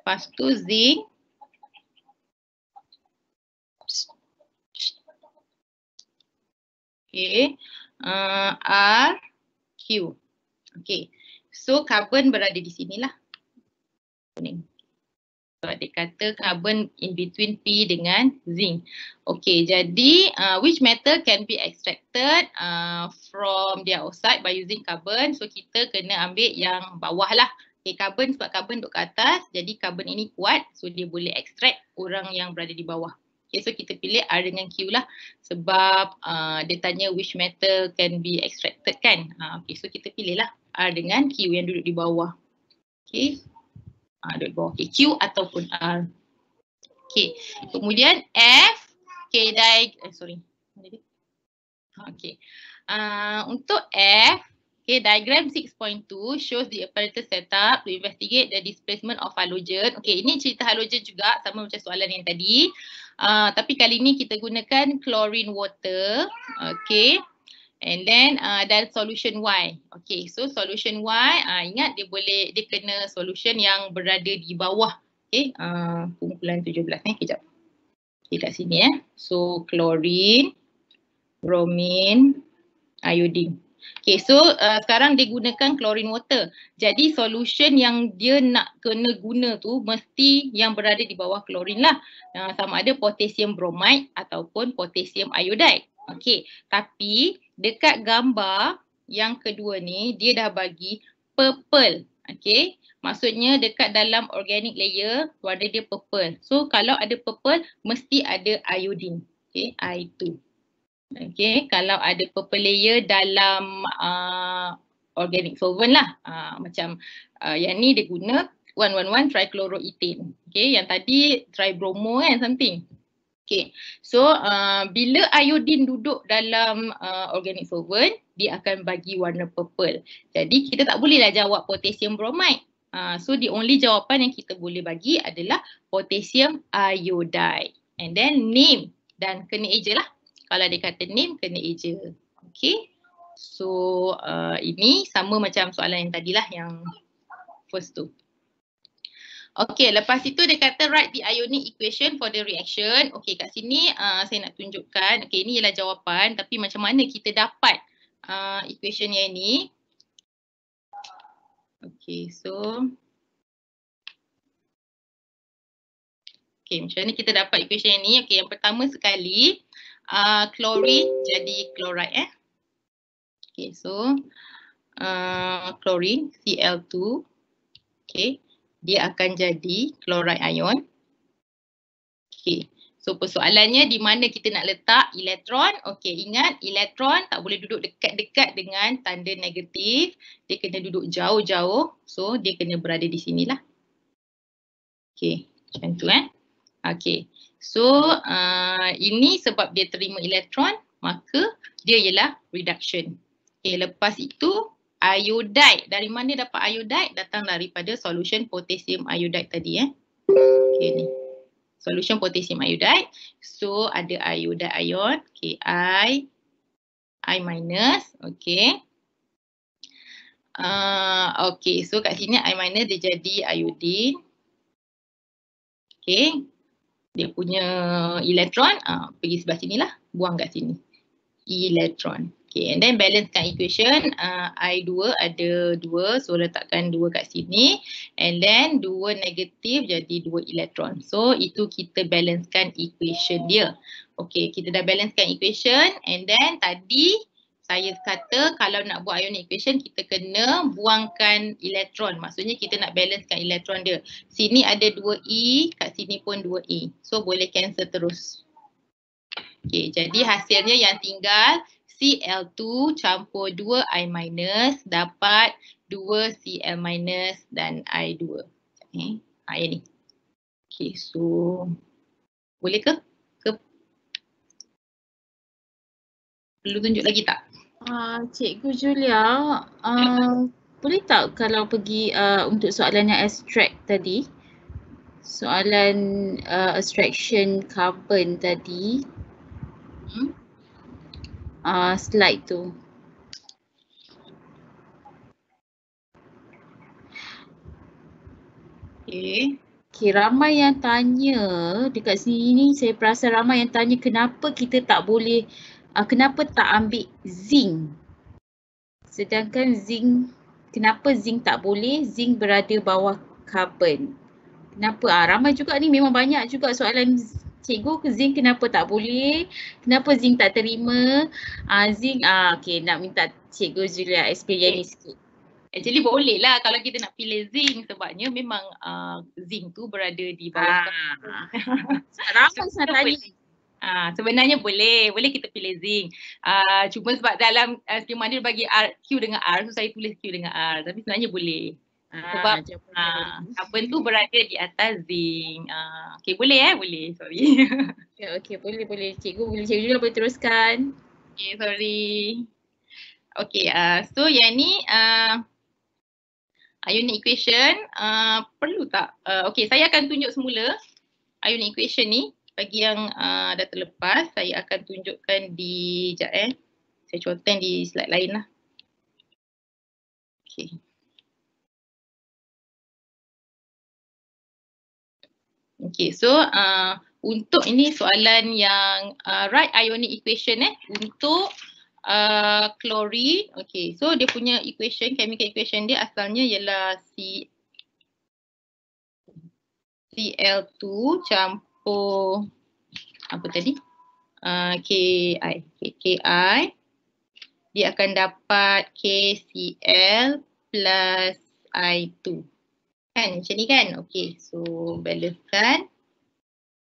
lepas tu zinc Okay, uh, R, Q. Okay, so carbon berada di sinilah. Kuning sebab dia kata carbon in between P dengan zinc. Okay, jadi uh, which metal can be extracted uh, from the outside by using carbon? So kita kena ambil yang bawah lah. Okay, carbon sebab carbon duduk ke atas. Jadi carbon ini kuat. So dia boleh extract orang yang berada di bawah. Okay, so kita pilih R dengan Q lah. Sebab uh, dia tanya which metal can be extracted kan. Uh, ah, okay, so kita pilih lah R dengan Q yang duduk di bawah. Okay. Ah, dot bawah. Okay, Q ataupun R. Okay, kemudian F. Okay, di, eh, sorry. Okay, uh, untuk F. Okay, diagram 6.2 shows the apparatus setup to investigate the displacement of halogen. Okay, ini cerita halogen juga sama macam soalan yang tadi. Uh, tapi kali ni kita gunakan chlorine water. Okay. And then uh, ada solution Y. Okay, so solution Y, uh, ingat dia boleh, dia kena solution yang berada di bawah. Okay, uh, kumpulan uh, 17 ni, eh? kejap. Okay, kat sini ya. Eh? So, chlorine, bromine, iodine. Okay, so uh, sekarang dia gunakan chlorine water. Jadi, solution yang dia nak kena guna tu mesti yang berada di bawah chlorine lah. Uh, sama ada potassium bromide ataupun potassium iodide. Okay, tapi dekat gambar yang kedua ni dia dah bagi purple okay? maksudnya dekat dalam organic layer warna dia purple so kalau ada purple mesti ada iodine okay? i2 okay? kalau ada purple layer dalam uh, organic solvent lah uh, macam uh, yang ni dia guna 111 trichloroethane okay? yang tadi tribromo kan something Okay, so uh, bila iodine duduk dalam uh, organic solvent, dia akan bagi warna purple. Jadi kita tak bolehlah jawab potassium bromide. Uh, so the only jawapan yang kita boleh bagi adalah potassium iodide. And then name dan kena eja lah. Kalau dia kata name, kena eja. Okay, so uh, ini sama macam soalan yang tadilah yang first tu. Okay, lepas itu dia kata write the ionic equation for the reaction. Okay, kat sini uh, saya nak tunjukkan. Okay, ini ialah jawapan tapi macam mana kita dapat uh, equation yang ini. Okay, so. Okay, macam mana kita dapat equation yang ini. Okay, yang pertama sekali, uh, chlorine jadi chloride. Eh? Okay, so uh, chlorine, Cl2. Okay dia akan jadi kloride ion. Okey. So persoalannya di mana kita nak letak elektron? Okey, ingat elektron tak boleh duduk dekat-dekat dengan tanda negatif. Dia kena duduk jauh-jauh. So dia kena berada di sinilah. Okey, macam tu eh. Okey. So uh, ini sebab dia terima elektron, maka dia ialah reduction. Okey, lepas itu iodide. Dari mana dapat iodide? Datang daripada solution potassium iodide tadi eh. Okay ni. Solution potassium iodide. So ada iodide ion. Okay I. I minus. Okay. Uh, okay so kat sini I minus dia jadi iodine. Okay. Dia punya elektron. Uh, ah, pergi sebelah sini lah. Buang kat sini. Elektron. Okay, and then balancekan equation. Uh, I2 ada 2, so letakkan 2 kat sini. And then 2 negatif jadi 2 elektron. So, itu kita balancekan equation dia. Okay, kita dah balancekan equation. And then tadi saya kata kalau nak buat ionic equation, kita kena buangkan elektron. Maksudnya kita nak balancekan elektron dia. Sini ada 2E, kat sini pun 2E. So, boleh cancel terus. Okay, jadi hasilnya yang tinggal Cl2 campur 2 I minus dapat 2 Cl minus dan I2. Okay. Air ni. Okay so boleh ke? ke? Perlu tunjuk lagi tak? Uh, Cikgu Julia, uh, boleh tak kalau pergi uh, untuk soalan yang extract tadi? Soalan uh, extraction carbon tadi uh, slide tu. Okay. Okay, ramai yang tanya dekat sini saya perasan ramai yang tanya kenapa kita tak boleh uh, kenapa tak ambil zinc sedangkan zinc kenapa zinc tak boleh zinc berada bawah karbon kenapa uh, ah, ramai juga ni memang banyak juga soalan cikgu Zing kenapa tak boleh? Kenapa Zing tak terima? Uh, ah, Zing, uh, ah, okay nak minta cikgu Julia explain okay. ni sikit. Actually boleh lah kalau kita nak pilih Zing sebabnya memang uh, ah, Zing tu berada di bawah. Ah. Ramai tanya. Ah sebenarnya boleh, boleh kita pilih zinc. Uh, cuma sebab dalam uh, skema dia bagi R, Q dengan R, so saya tulis Q dengan R. Tapi sebenarnya boleh. Ah, Sebab ah, carbon tu berada di atas zinc. Ah, okay boleh eh? Boleh. Sorry. okay, ya, okay boleh boleh. Cikgu boleh. Cikgu juga boleh teruskan. Okay sorry. Okay ah so yang ni uh, ah, ionic equation ah perlu tak? Uh, ah, okay saya akan tunjuk semula ionic equation ni bagi yang uh, dah terlepas saya akan tunjukkan di jap eh. Saya contohkan di slide lain lah. Okay. Okay, so uh, untuk ini soalan yang uh, right ionic equation eh untuk uh, Okay, so dia punya equation, chemical equation dia asalnya ialah C Cl2 campur apa tadi? Uh, Ki, Ki, dia akan dapat KCl plus I2 kan macam ni kan okay, so balancekan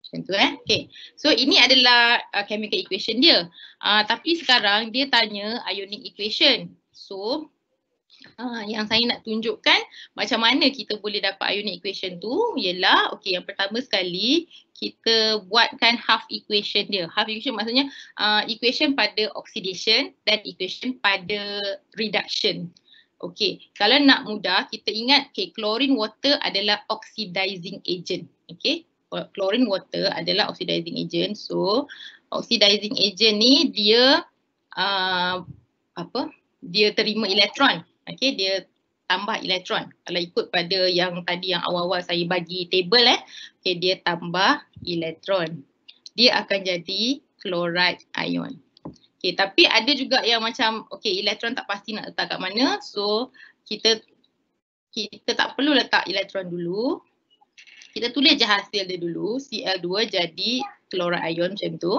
macam tu eh okey so ini adalah uh, chemical equation dia uh, tapi sekarang dia tanya ionic equation so Ah, yang saya nak tunjukkan macam mana kita boleh dapat ionic equation tu ialah okay, yang pertama sekali kita buatkan half equation dia. Half equation maksudnya uh, equation pada oxidation dan equation pada reduction. Okey, kalau nak mudah kita ingat okay, chlorine water adalah oxidizing agent. Okey, chlorine water adalah oxidizing agent. So, oxidizing agent ni dia uh, apa? Dia terima elektron. Okey, dia tambah elektron. Kalau ikut pada yang tadi yang awal-awal saya bagi table eh. Okey, dia tambah elektron. Dia akan jadi chloride ion. Okay, tapi ada juga yang macam okay, elektron tak pasti nak letak kat mana. So, kita kita tak perlu letak elektron dulu. Kita tulis je hasil dia dulu. Cl2 jadi klorat ion macam tu.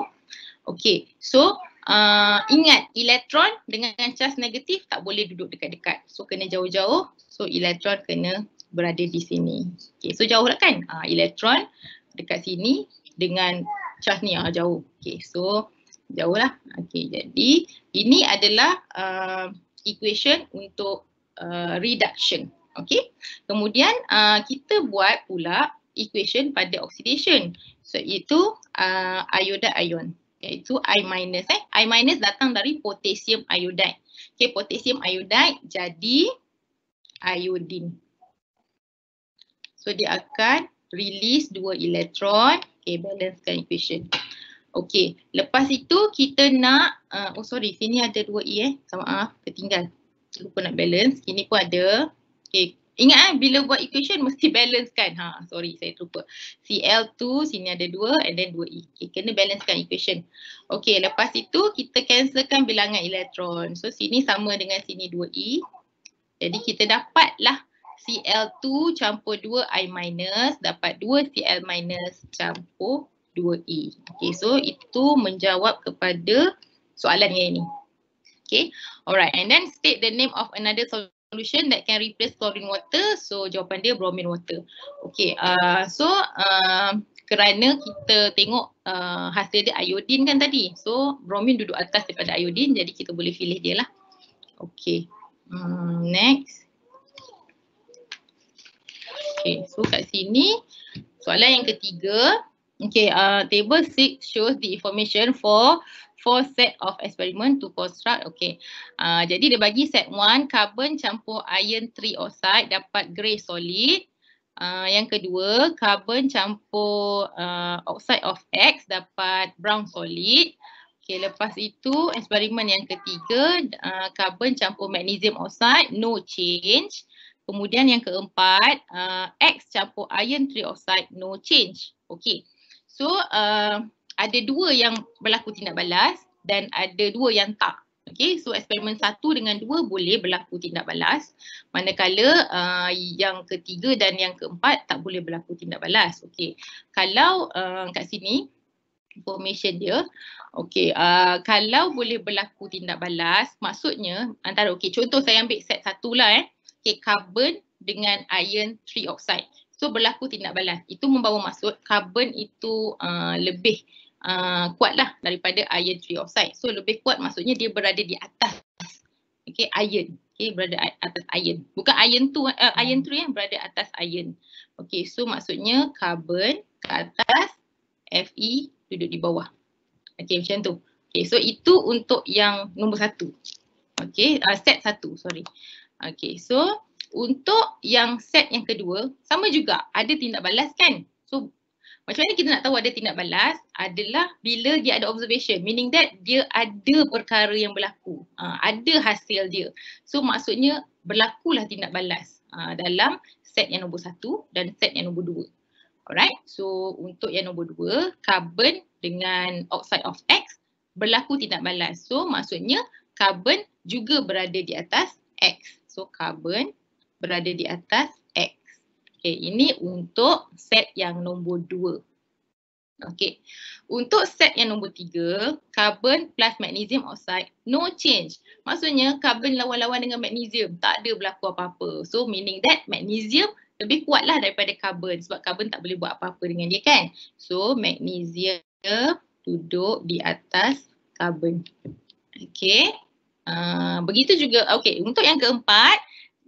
Okay, so uh, ingat elektron dengan cas negatif tak boleh duduk dekat-dekat. So, kena jauh-jauh. So, elektron kena berada di sini. Okay, so jauh lah kan? Uh, ah, elektron dekat sini dengan cas ni yang ah, jauh. Okay, so jauh lah. Okey, jadi ini adalah uh, equation untuk uh, reduction. Okay, kemudian uh, kita buat pula equation pada oxidation. So, itu uh, iodide ion. Iaitu I minus. Eh. I minus datang dari potassium iodide. Okay, potassium iodide jadi iodine. So, dia akan release dua elektron. Okey, balancekan equation. Okey, lepas itu kita nak, uh, oh sorry, sini ada dua E eh. Sama maaf, ah, ketinggal. Lupa nak balance. Sini pun ada. Okey, ingat eh, bila buat equation mesti balance kan. Ha, sorry, saya terlupa. Cl2, sini ada dua and then dua E. Okey, kena kan equation. Okey, lepas itu kita cancelkan bilangan elektron. So, sini sama dengan sini dua E. Jadi, kita dapatlah Cl2 campur 2i minus dapat 2 Cl minus campur 2E. Okay, so itu menjawab kepada soalan yang ini. Okay, alright. And then state the name of another solution that can replace chlorine water. So jawapan dia bromine water. Okay, uh, so uh, kerana kita tengok uh, hasil dia iodine kan tadi. So bromine duduk atas daripada iodine jadi kita boleh pilih dia lah. Okay, um, next. Okay, so kat sini soalan yang ketiga Okay, uh, table six shows the information for four set of experiment to construct. Okay, uh, jadi dia bagi set one, carbon campur iron 3 oxide dapat grey solid. Uh, yang kedua, carbon campur uh, oxide of X dapat brown solid. Okay, lepas itu, eksperimen yang ketiga, uh, carbon campur magnesium oxide, no change. Kemudian yang keempat, uh, X campur iron 3 oxide, no change. Okay, So uh, ada dua yang berlaku tindak balas dan ada dua yang tak. Okay, so eksperimen satu dengan dua boleh berlaku tindak balas. Manakala uh, yang ketiga dan yang keempat tak boleh berlaku tindak balas. Okay, kalau uh, kat sini information dia. Okay, uh, kalau boleh berlaku tindak balas, maksudnya antara okay, contoh saya ambil set satu lah eh. Okay, carbon dengan iron three oxide. So berlaku tindak balas. Itu membawa maksud karbon itu uh, lebih uh, kuatlah daripada iron trioxide. So lebih kuat maksudnya dia berada di atas okay, iron. Okay, berada atas iron. Bukan iron tu, uh, iron tu yang berada atas iron. Okay, so maksudnya karbon ke atas, Fe duduk di bawah. Okay, macam tu. Okay, so itu untuk yang nombor satu. Okay, uh, set satu, sorry. Okay, so untuk yang set yang kedua, sama juga ada tindak balas kan? So macam mana kita nak tahu ada tindak balas adalah bila dia ada observation. Meaning that dia ada perkara yang berlaku. Uh, ada hasil dia. So maksudnya berlakulah tindak balas uh, dalam set yang nombor satu dan set yang nombor dua. Alright, so untuk yang nombor dua, carbon dengan oxide of X berlaku tindak balas. So maksudnya carbon juga berada di atas X. So carbon berada di atas X. Okay, ini untuk set yang nombor 2. Okay. Untuk set yang nombor 3, carbon plus magnesium oxide, no change. Maksudnya carbon lawan-lawan dengan magnesium, tak ada berlaku apa-apa. So meaning that magnesium lebih kuatlah daripada carbon sebab carbon tak boleh buat apa-apa dengan dia kan. So magnesium duduk di atas carbon. Okay. Uh, ah, begitu juga, okay. Untuk yang keempat,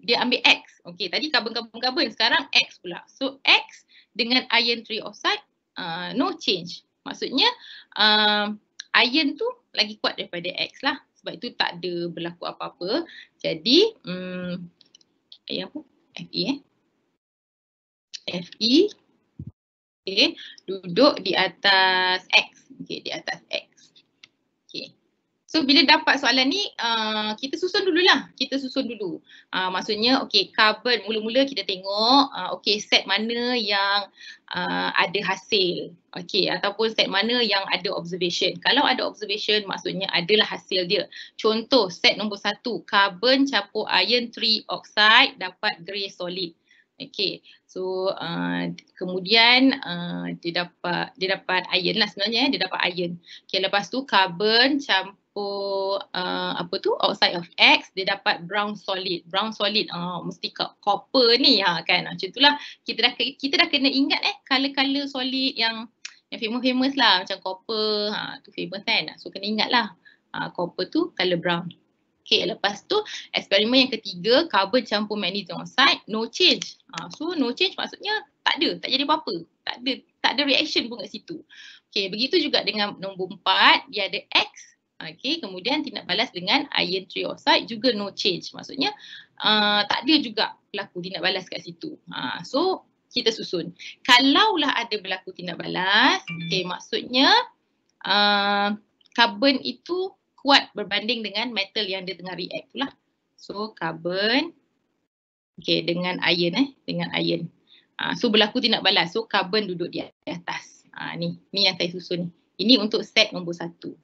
dia ambil X. Okey, tadi carbon-carbon-carbon, sekarang X pula. So X dengan iron three oxide, uh, no change. Maksudnya, uh, iron tu lagi kuat daripada X lah. Sebab itu tak ada berlaku apa-apa. Jadi, um, iron apa? Fe eh. Fe, okay, duduk di atas X. Okey, di atas X. Okey. So bila dapat soalan ni, uh, kita susun dululah. Kita susun dulu. Uh, maksudnya, okay, carbon mula-mula kita tengok, uh, okay, set mana yang uh, ada hasil. Okay, ataupun set mana yang ada observation. Kalau ada observation, maksudnya adalah hasil dia. Contoh, set nombor satu, carbon campur iron 3 oxide dapat grey solid. Okay, so uh, kemudian uh, dia dapat dia dapat iron lah sebenarnya, eh. dia dapat iron. Okay, lepas tu carbon campur campur uh, apa tu outside of X dia dapat brown solid. Brown solid ah uh, mesti copper ni ha kan. Ah, macam itulah kita dah kita dah kena ingat eh color-color solid yang yang famous, famous lah macam copper ha tu famous kan. Ah, so kena ingatlah. Ah uh, copper tu color brown. Okay, lepas tu eksperimen yang ketiga, carbon campur magnesium oxide, no change. Ha, so no change maksudnya tak ada, tak jadi apa-apa. Tak tak ada reaction pun kat situ. Okay, begitu juga dengan nombor empat, dia ada X Okay, kemudian tindak balas dengan iron trioxide juga no change. Maksudnya uh, tak ada juga berlaku tindak balas kat situ. Ha, so kita susun. Kalaulah ada berlaku tindak balas, okay, maksudnya uh, carbon itu kuat berbanding dengan metal yang dia tengah react tu lah. So carbon okay, dengan iron eh, dengan iron. Ha, so berlaku tindak balas. So carbon duduk di atas. Ha, ni, ni yang saya susun. Ini untuk set nombor satu.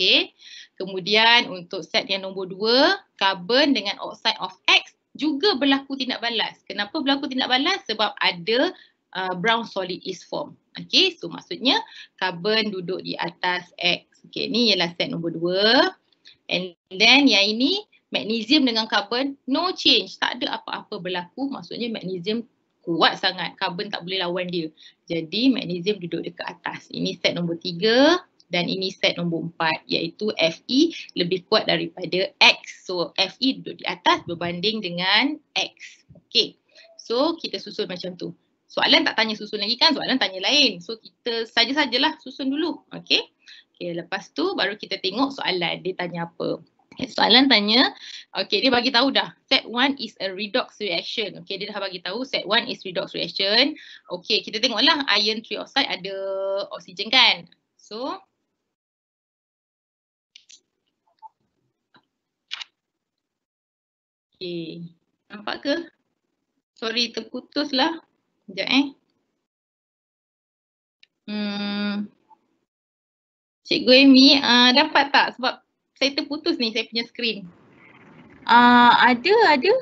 Okay. Kemudian untuk set yang nombor dua, carbon dengan oxide of X juga berlaku tindak balas. Kenapa berlaku tindak balas? Sebab ada uh, brown solid is formed. Okay, so maksudnya carbon duduk di atas X. Okay, ni ialah set nombor dua. And then yang ini, magnesium dengan carbon, no change. Tak ada apa-apa berlaku. Maksudnya magnesium kuat sangat. Carbon tak boleh lawan dia. Jadi magnesium duduk dekat atas. Ini set nombor tiga dan ini set nombor empat, iaitu Fe lebih kuat daripada X. So Fe duduk di atas berbanding dengan X. Okay. So kita susun macam tu. Soalan tak tanya susun lagi kan? Soalan tanya lain. So kita saja-sajalah susun dulu. Okay. Okay lepas tu baru kita tengok soalan dia tanya apa. Soalan tanya, okay dia bagi tahu dah set one is a redox reaction. Okay dia dah bagi tahu set one is redox reaction. Okay kita tengoklah iron trioxide ada oksigen kan. So Okey. Nampak ke? Sorry terputus lah. Sekejap eh. Hmm. Cikgu Amy uh, dapat tak sebab saya terputus ni saya punya screen. Ah uh, ada ada.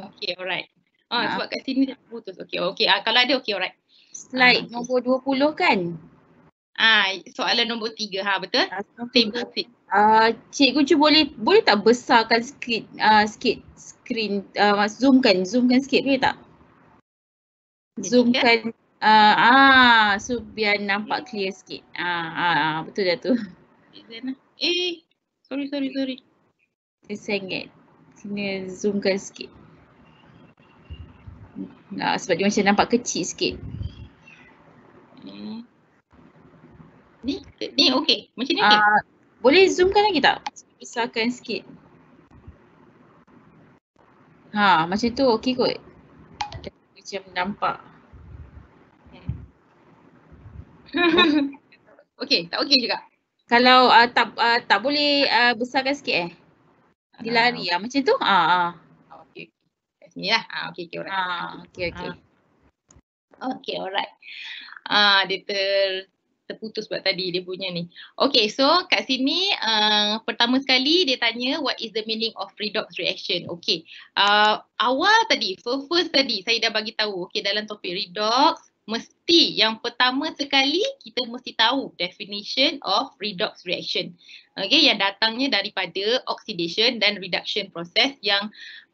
Okey alright. Ah uh, sebab kat sini terputus. Okey okey uh, kalau ada okey alright. Slide uh, nombor 20 kan? Ah uh, soalan nombor 3 ha betul? Uh, Table Ah uh, cikgu cuba boleh boleh tak besarkan sikit ah uh, sikit screen uh, zoom kan zoom kan sikit boleh tak zoom kan ya? uh, ah so biar nampak clear sikit ah, ah, ah, betul dah tu ah. eh sorry sorry sorry kesengit sini zoom kan sikit nah, sebab dia macam nampak kecil sikit hmm. Ni ni okey. Macam ni okey. Uh, boleh zoomkan lagi tak? Besarkan sikit. Ha macam tu okey kot. Macam nampak. okey, tak okey juga. Kalau uh, tak uh, tak boleh uh, besarkan sikit eh. Dilari ah uh, macam tu. Ha ah. Uh. Okey okey. Kat sinilah. Ha okey okey alright. Ha okey okey. Okey alright. Ah uh, dia ter terputus buat tadi dia punya ni. Okay so kat sini uh, pertama sekali dia tanya what is the meaning of redox reaction. Okay uh, awal tadi, first, first tadi saya dah bagi tahu okay dalam topik redox mesti yang pertama sekali kita mesti tahu definition of redox reaction. Okay yang datangnya daripada oxidation dan reduction process yang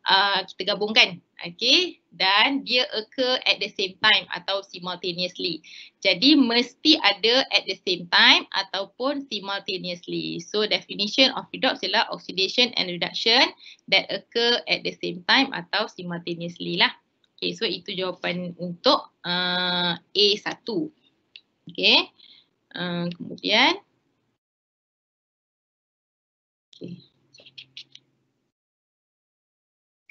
uh, kita gabungkan. Okay dan dia occur at the same time atau simultaneously. Jadi mesti ada at the same time ataupun simultaneously. So definition of redox ialah oxidation and reduction that occur at the same time atau simultaneously lah. Okay so itu jawapan untuk uh, A1. Okay uh, kemudian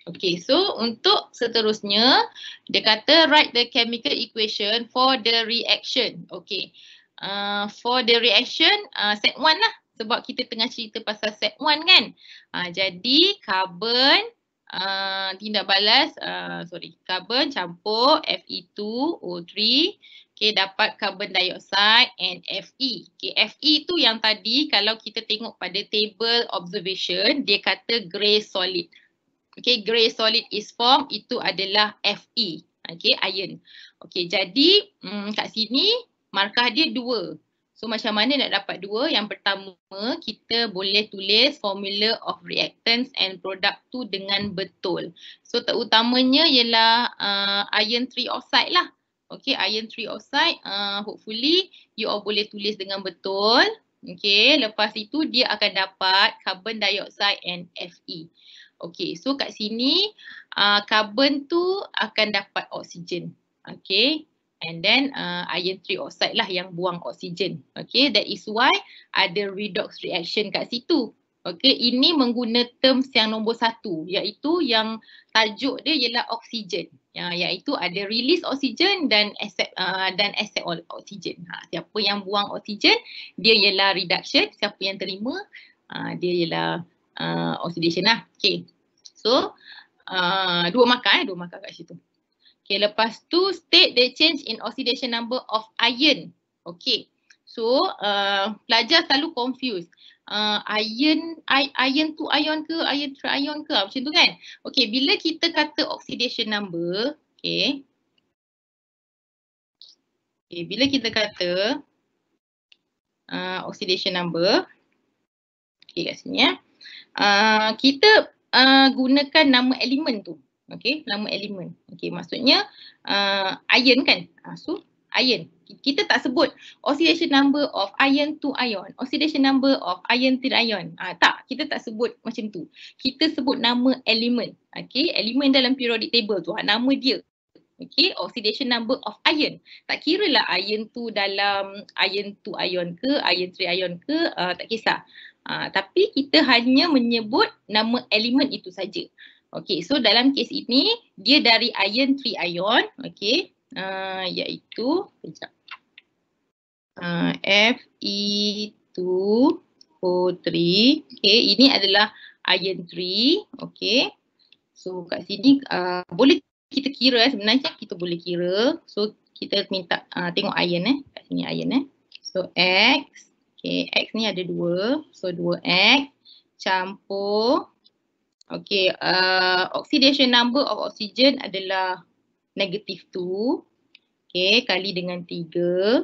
Okay, so untuk seterusnya, dia kata write the chemical equation for the reaction. Okay, uh, for the reaction, uh, set one lah. Sebab kita tengah cerita pasal set one kan. Uh, jadi, carbon uh, tindak balas, uh, sorry, carbon campur Fe2O3. Okay, dapat carbon dioxide and Fe. Okay, Fe tu yang tadi kalau kita tengok pada table observation, dia kata grey solid. Okay, grey solid is formed itu adalah Fe. Okay, iron. Okay, jadi hmm, kat sini markah dia dua. So macam mana nak dapat dua? Yang pertama kita boleh tulis formula of reactants and product tu dengan betul. So terutamanya ialah uh, iron 3 oxide lah. Okay, iron 3 oxide uh, hopefully you all boleh tulis dengan betul. Okay, lepas itu dia akan dapat carbon dioxide and Fe. Okey, so kat sini karbon uh, tu akan dapat oksigen. okey, and then uh, iron 3 oxide lah yang buang oksigen. Okay, that is why ada redox reaction kat situ. Okay, ini menggunakan terms yang nombor satu iaitu yang tajuk dia ialah oksigen. Ya, iaitu ada release oksigen dan accept, uh, dan accept oksigen. Ha, siapa yang buang oksigen, dia ialah reduction. Siapa yang terima, uh, dia ialah uh, oxidation lah. Okay. So, uh, dua markah eh. Dua markah kat situ. Okay, lepas tu state the change in oxidation number of iron. Okay. So, uh, pelajar selalu confuse. Uh, iron, iron tu ion ke, iron tu ion ke, ah, macam tu kan? Okay, bila kita kata oxidation number, okay. Okay, bila kita kata uh, oxidation number, okay kat sini ya. Eh. Ah, kita uh, gunakan nama elemen tu. Okey, nama elemen. Okey, maksudnya uh, iron kan? Uh, so, iron. Kita tak sebut oxidation number of iron to ion. Oxidation number of iron to ion. Uh, tak, kita tak sebut macam tu. Kita sebut nama elemen. Okey, elemen dalam periodic table tu. Uh, nama dia. Okay, oxidation number of iron. Tak kira lah iron tu dalam iron to ion ke, iron to ion ke, uh, tak kisah. Ha, tapi kita hanya menyebut nama elemen itu saja. Okey, so dalam kes ini dia dari iron 3 ion, okey. Uh, iaitu kejap. Uh, Fe2 O3. Okey, ini adalah iron 3, okey. So kat sini uh, boleh kita kira sebenarnya kita boleh kira. So kita minta uh, tengok iron eh. Kat sini iron eh. So X Okay, X ni ada dua, So, dua x campur. Okay, uh, oxidation number of oxygen adalah negative two. Okay, kali dengan tiga.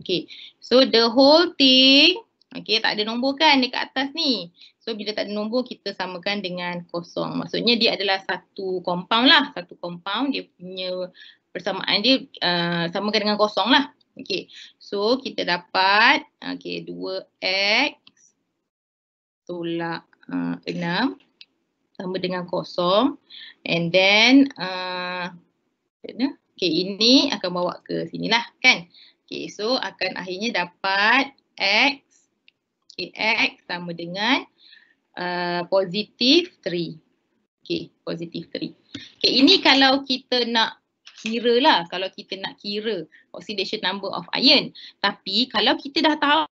Okay, so the whole thing. Okay, tak ada nombor kan dekat atas ni. So, bila tak ada nombor, kita samakan dengan kosong. Maksudnya, dia adalah satu compound lah. Satu compound, dia punya persamaan dia uh, samakan dengan kosong lah. Okey. So kita dapat okey 2x tolak uh, eh, 6 sama dengan kosong and then uh, okay, ini akan bawa ke sini lah kan. Okay, so akan akhirnya dapat X okay, X sama dengan uh, positif 3. Okay, positif 3. Okay, ini kalau kita nak kira lah kalau kita nak kira oxidation number of iron. Tapi kalau kita dah tahu,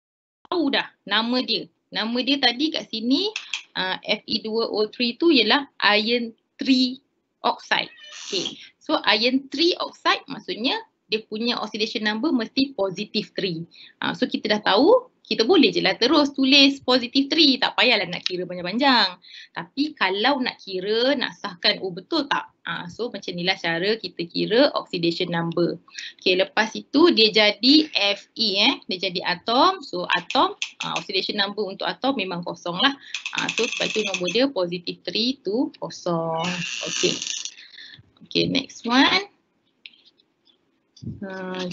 tahu dah nama dia. Nama dia tadi kat sini uh, Fe2O3 tu ialah iron 3 oxide. Okay. So iron 3 oxide maksudnya dia punya oxidation number mesti positif 3. Uh, so kita dah tahu kita boleh je lah terus tulis positif 3 tak payahlah nak kira panjang-panjang tapi kalau nak kira nak sahkan oh betul tak ha, so macam inilah cara kita kira oxidation number okay lepas itu dia jadi Fe eh dia jadi atom so atom ha, oxidation number untuk atom memang kosong lah ha, so sebab tu nombor dia positif 3 tu kosong okay okay next one Uh,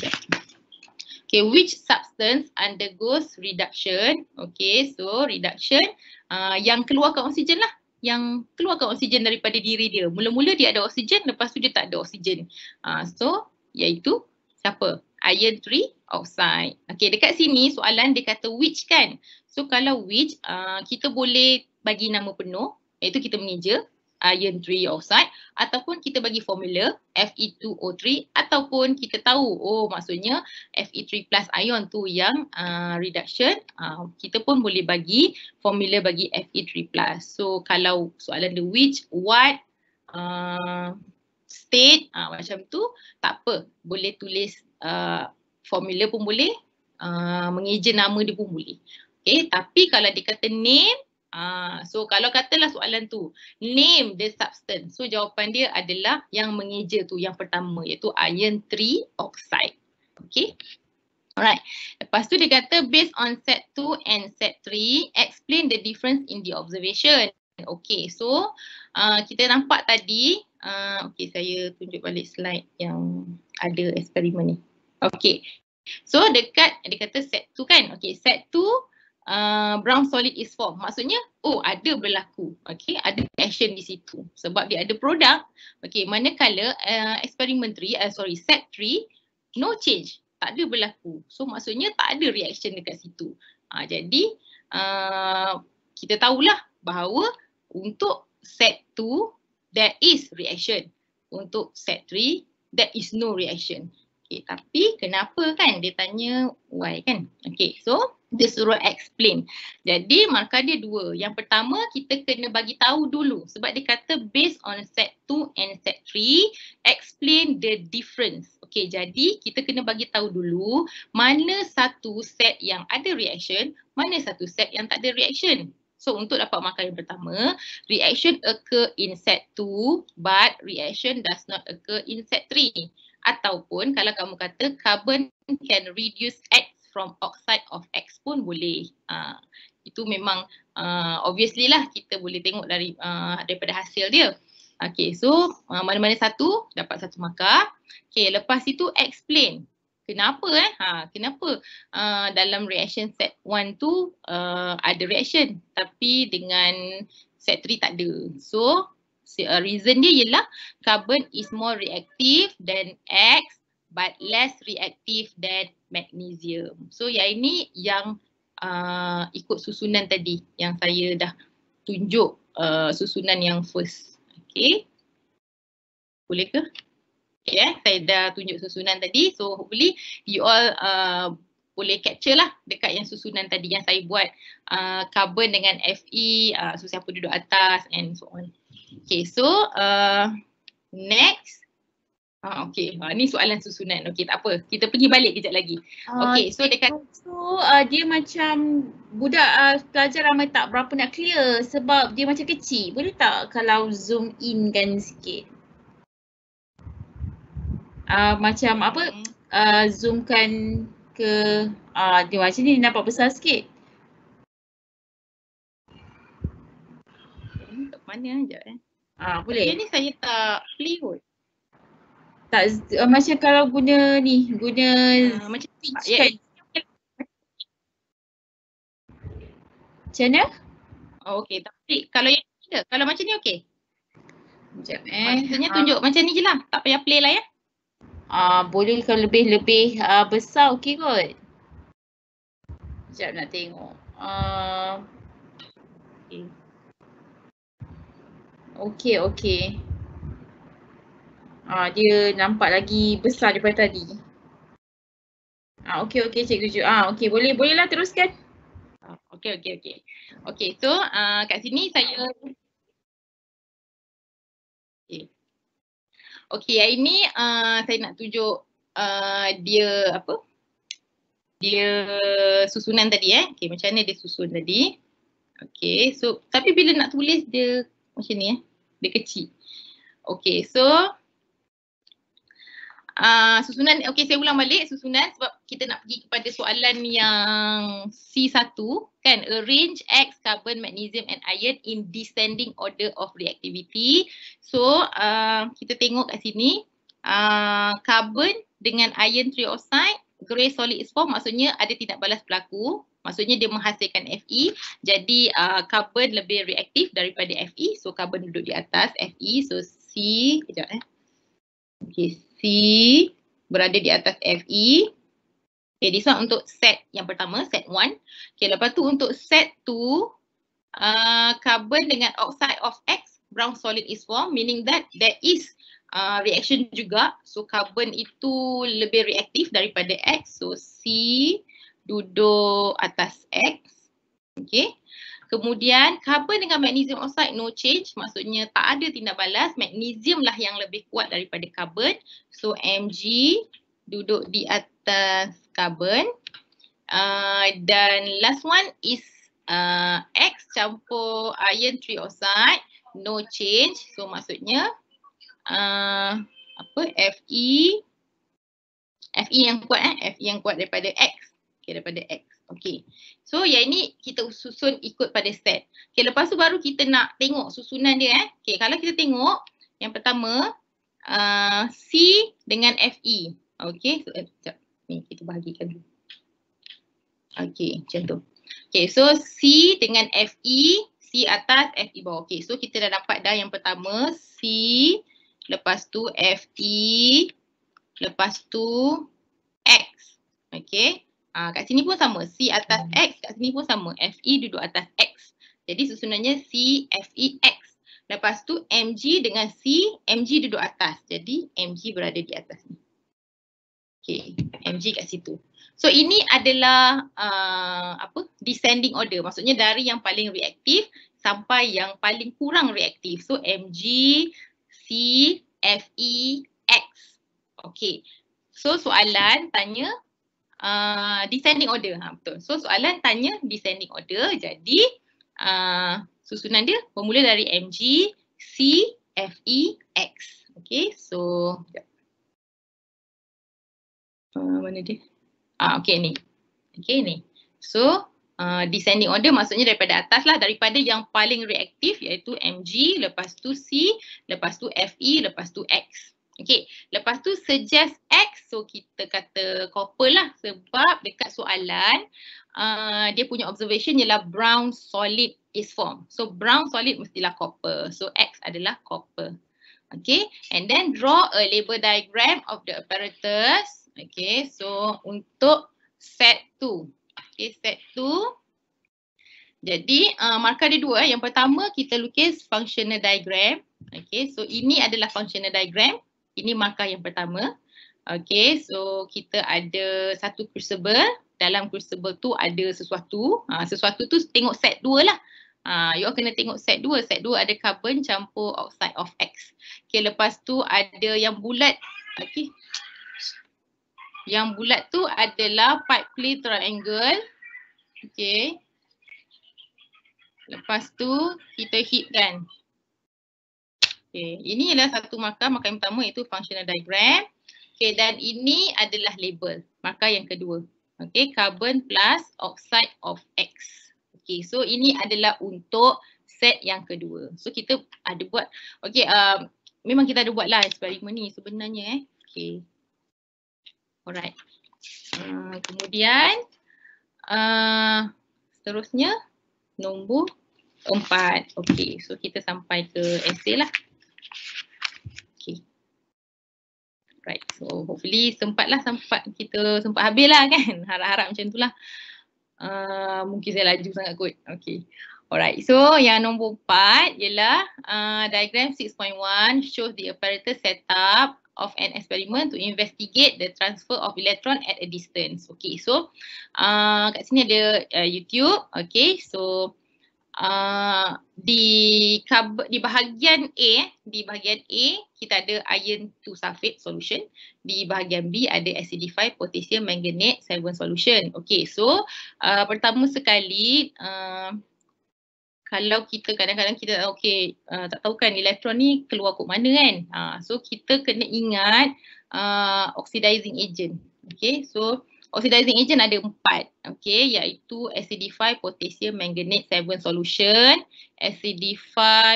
Okay, which substance undergoes reduction? Okay, so reduction uh, yang keluarkan oksigen lah. Yang keluarkan oksigen daripada diri dia. Mula-mula dia ada oksigen, lepas tu dia tak ada oksigen. Uh, so, iaitu siapa? Iron 3 oxide. Okay, dekat sini soalan dia kata which kan? So, kalau which, uh, kita boleh bagi nama penuh. Iaitu kita meja iron 3 oxide ataupun kita bagi formula Fe2O3 ataupun kita tahu oh maksudnya Fe3 plus ion tu yang uh, reduction uh, kita pun boleh bagi formula bagi Fe3 plus. So kalau soalan dia which, what, uh, state uh, macam tu tak apa boleh tulis uh, formula pun boleh uh, mengeja nama dia pun boleh. Okay tapi kalau dia kata name Ha, so kalau katalah soalan tu name the substance. So jawapan dia adalah yang mengeja tu yang pertama iaitu iron 3 oxide. Okay. Alright. Lepas tu dia kata based on set 2 and set 3 explain the difference in the observation. Okay so uh, kita nampak tadi uh, okay saya tunjuk balik slide yang ada eksperimen ni. Okay. So dekat dia kata set 2 kan. Okay set 2 uh, brown solid is formed. Maksudnya, oh ada berlaku. Okay, ada action di situ. Sebab dia ada produk. Okay, manakala uh, experiment 3, uh, sorry, set 3, no change. Tak ada berlaku. So, maksudnya tak ada reaction dekat situ. Uh, jadi, uh, kita tahulah bahawa untuk set 2, there is reaction. Untuk set 3, there is no reaction. Okay, tapi kenapa kan dia tanya why kan? Okay, so dia suruh explain. Jadi markah dia dua. Yang pertama kita kena bagi tahu dulu sebab dia kata based on set 2 and set 3 explain the difference. Okay, jadi kita kena bagi tahu dulu mana satu set yang ada reaction, mana satu set yang tak ada reaction. So untuk dapat markah yang pertama, reaction occur in set 2 but reaction does not occur in set 3 ataupun kalau kamu kata carbon can reduce X from oxide of X pun boleh. Uh, itu memang uh, obviously lah kita boleh tengok dari uh, daripada hasil dia. Okay, so uh, mana-mana satu dapat satu maka. Okay, lepas itu explain. Kenapa eh? Ha, kenapa uh, dalam reaction set 1 tu uh, ada reaction tapi dengan set 3 tak ada. So, uh, reason dia ialah carbon is more reactive than X but less reactive than magnesium. So yang ini yang uh, ikut susunan tadi yang saya dah tunjuk uh, susunan yang first. Okay. Boleh ke? Yeah, saya dah tunjuk susunan tadi. So hopefully you all uh, boleh capture lah dekat yang susunan tadi yang saya buat. Uh, carbon dengan Fe, uh, so siapa duduk atas and so on. Okay, so uh, next. Ah, okay, ah, ni soalan susunan. Okay, tak apa. Kita pergi balik kejap lagi. Ah, okay, so dia kata. So, uh, dia macam budak uh, pelajar ramai tak berapa nak clear sebab dia macam kecil. Boleh tak kalau zoom in kan sikit? Uh, macam apa? Uh, zoomkan ke uh, dia macam ni nampak besar sikit. Mana hmm, aja eh. Ah uh, boleh. Yang ni saya tak pelik Tak uh, macam kalau guna ni, guna uh, macam pitch kan? kan. Macam mana? Oh, okey. Tapi kalau yang ni ke? Kalau macam ni okey? Macam eh. Maksudnya ah, tunjuk macam ni je lah. Tak payah play lah ya. Ah uh, boleh kalau lebih-lebih uh, besar okey kot. Sekejap nak tengok. Uh, okay. Okey, okey. Ah, dia nampak lagi besar daripada tadi. Ah, okey, okey, Cikgu Ju. Ah, okey, boleh, bolehlah teruskan. Ah, okey, okey, okey. Okey, so uh, kat sini saya... Okey, hari ini uh, ah, saya nak tunjuk uh, dia apa? Dia susunan tadi eh. Okey, macam mana dia susun tadi. Okey, so tapi bila nak tulis dia macam ni eh dia kecil. Okay, so Uh, susunan, Okay, saya ulang balik susunan sebab kita nak pergi kepada soalan yang C1 kan arrange X, carbon, magnesium and iron in descending order of reactivity. So uh, kita tengok kat sini uh, carbon dengan iron trioxide, grey solid is formed maksudnya ada tindak balas berlaku Maksudnya dia menghasilkan Fe jadi uh, carbon lebih reaktif daripada Fe. So carbon duduk di atas Fe. So C, kejap eh. Okay, C berada di atas Fe. Okay, this one untuk set yang pertama, set one. Okay, lepas tu untuk set 2, uh, carbon dengan oxide of X, brown solid is formed, meaning that there is uh, reaction juga. So, carbon itu lebih reaktif daripada X. So, C duduk atas X. Okey. Kemudian carbon dengan magnesium oxide no change maksudnya tak ada tindak balas. Magnesium lah yang lebih kuat daripada carbon. So Mg duduk di atas carbon. Uh, dan last one is uh, X campur iron 3 oxide no change. So maksudnya uh, apa Fe Fe yang kuat eh Fe yang kuat daripada X okay, daripada X. Okay. So yang ini kita susun ikut pada set. Okay, lepas tu baru kita nak tengok susunan dia eh. Okay, kalau kita tengok yang pertama uh, C dengan FE. Okay, so, eh, sekejap. Ni kita bahagikan dulu. Okay, macam tu. Okay, so C dengan FE, C atas, FE bawah. Okay, so kita dah dapat dah yang pertama C, lepas tu FE, lepas tu X. Okay, Uh, kat sini pun sama. C atas hmm. X kat sini pun sama. Fe duduk atas X. Jadi susunannya C, Fe, X. Lepas tu Mg dengan C, Mg duduk atas. Jadi Mg berada di atas ni. Okay. Mg kat situ. So ini adalah uh, apa? descending order. Maksudnya dari yang paling reaktif sampai yang paling kurang reaktif. So Mg, C, Fe, X. Okay. So soalan tanya uh, descending order. Ha, betul. So soalan tanya descending order. Jadi uh, susunan dia bermula dari MG, C, F, E, X. Okay, so uh, mana dia? Ah, okay ni. Okay ni. So uh, descending order maksudnya daripada atas lah daripada yang paling reaktif iaitu MG, lepas tu C, lepas tu FE, lepas tu X. Okey, lepas tu suggest X, so kita kata couple lah sebab dekat soalan uh, dia punya observation ialah brown solid is formed. So brown solid mestilah copper. So X adalah copper. Okey, and then draw a label diagram of the apparatus. Okey, so untuk set 2. Okey, set 2. Jadi uh, markah dia dua. Yang pertama kita lukis functional diagram. Okey, so ini adalah functional diagram. Ini markah yang pertama. Okay, so kita ada satu crucible. Dalam crucible tu ada sesuatu. Ha, sesuatu tu tengok set dua lah. Ha, you all kena tengok set dua. Set dua ada carbon campur oxide of X. Okay, lepas tu ada yang bulat. Okay. Yang bulat tu adalah pipe play triangle. Okay. Lepas tu kita hit kan. Okay. Ini adalah satu markah, markah yang pertama iaitu functional diagram. Okay, dan ini adalah label, markah yang kedua. Okay, carbon plus oxide of X. Okay, so ini adalah untuk set yang kedua. So kita ada buat, okay, um, memang kita ada buat lah eksperimen ni sebenarnya eh. Okay. Alright. Um, kemudian, uh, seterusnya, nombor empat. Okay, so kita sampai ke essay lah. Okay. Right, so hopefully sempatlah sempat kita sempat habislah kan. Harap-harap macam itulah. Uh, ah, mungkin saya laju sangat kot. Okay. Alright, so yang nombor empat ialah uh, diagram 6.1 shows the apparatus setup of an experiment to investigate the transfer of electron at a distance. Okay, so uh, kat sini ada uh, YouTube. Okay, so uh, Uh, di di bahagian A di bahagian A kita ada iron 2 sulfate solution di bahagian B ada acidified potassium manganate seven solution Okay, so uh, pertama sekali uh, kalau kita kadang-kadang kita okay, uh, tak tahu kan elektron ni keluar ke mana kan. Uh, so kita kena ingat uh, oxidizing agent. Okay so uh, oxidizing agent ada empat. Okay, iaitu scd potassium manganate 7 solution, scd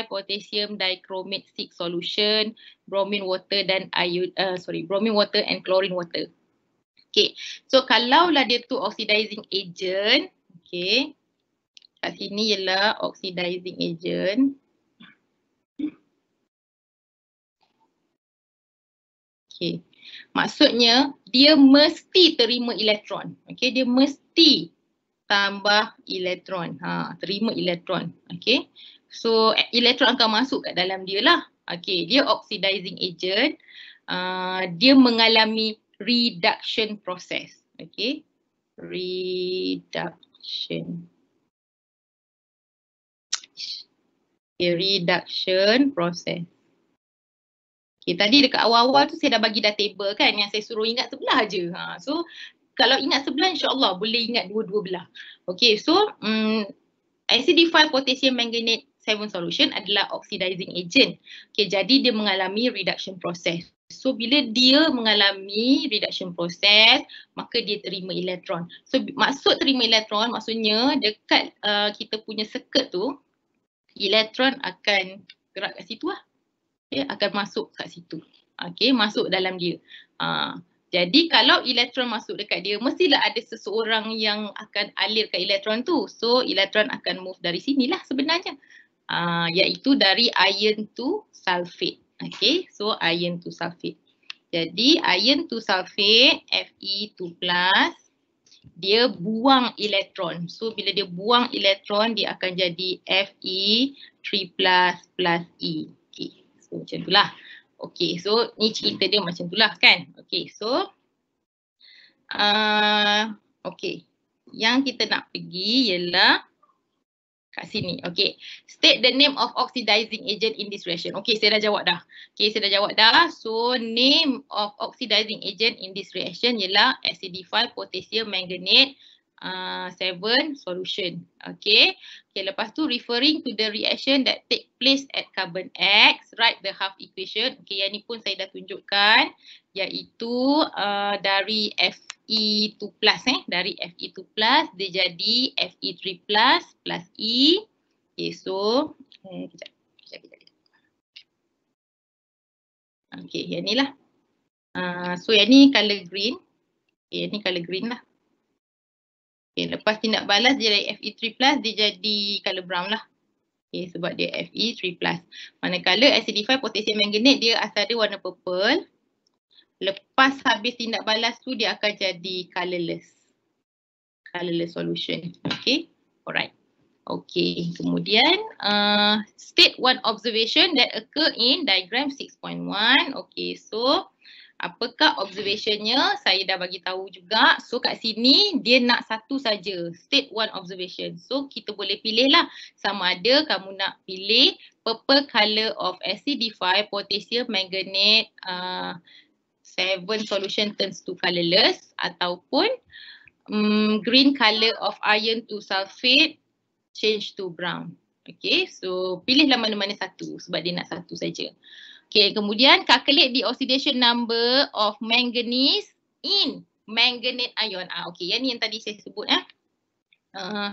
potassium dichromate 6 solution, bromine water dan iu, uh, sorry, bromine water and chlorine water. Okay, so kalaulah dia tu oxidizing agent, okay, kat sini ialah oxidizing agent. Okay, Maksudnya dia mesti terima elektron. Okey, dia mesti tambah elektron. Ha, terima elektron. Okey. So elektron akan masuk kat dalam dia lah. Okey, dia oxidizing agent. Uh, dia mengalami reduction process. Okey. Reduction. Okay, reduction process. Okay, eh, tadi dekat awal-awal tu saya dah bagi dah table kan yang saya suruh ingat sebelah aje. Ha, so kalau ingat sebelah insyaAllah boleh ingat dua-dua belah. Okay, so um, mm, acd potassium manganate 7 solution adalah oxidizing agent. Okay, jadi dia mengalami reduction process. So bila dia mengalami reduction process, maka dia terima elektron. So maksud terima elektron maksudnya dekat uh, kita punya circuit tu, elektron akan gerak kat situ lah okay, akan masuk kat situ. Okay, masuk dalam dia. Ha. Jadi kalau elektron masuk dekat dia, mestilah ada seseorang yang akan alir ke elektron tu. So, elektron akan move dari sinilah sebenarnya. Ha, iaitu dari iron to sulfate. Okay, so iron to sulfate. Jadi iron to sulfate Fe2+, dia buang elektron. So bila dia buang elektron, dia akan jadi Fe3++E. So macam itulah. Okay so ni cerita dia macam tu lah kan. Okay so uh, okay yang kita nak pergi ialah kat sini. Okay. State the name of oxidizing agent in this reaction. Okay, saya dah jawab dah. Okay, saya dah jawab dah. So, name of oxidizing agent in this reaction ialah acidified potassium manganate Uh, seven solution. Okay. Okay, lepas tu referring to the reaction that take place at carbon X, write the half equation. Okay, yang ni pun saya dah tunjukkan iaitu uh, dari Fe2 plus eh. Dari Fe2 plus dia jadi Fe3 plus plus E. Okay, so eh, kejap, kejap, Okay, yang ni lah. Uh, so yang ni colour green. Okay, yang ni colour green lah. Okay, lepas tindak balas dia jadi Fe3+, dia jadi color brown lah. Okay, sebab dia Fe3+. Manakala acidify potassium manganate dia asal dia warna purple. Lepas habis tindak balas tu dia akan jadi colorless. Colorless solution. Okay, alright. Okay, kemudian uh, state one observation that occur in diagram 6.1. Okay, so apakah observationnya saya dah bagi tahu juga so kat sini dia nak satu saja state one observation so kita boleh pilih lah sama ada kamu nak pilih purple color of acidify potassium manganate uh, seven solution turns to colorless ataupun um, green color of iron to sulfate change to brown okay so pilihlah mana-mana satu sebab dia nak satu saja Okay, kemudian calculate the oxidation number of manganese in manganate ion. Ah, okay, yang ni yang tadi saya sebut. Eh. Uh, uh-huh.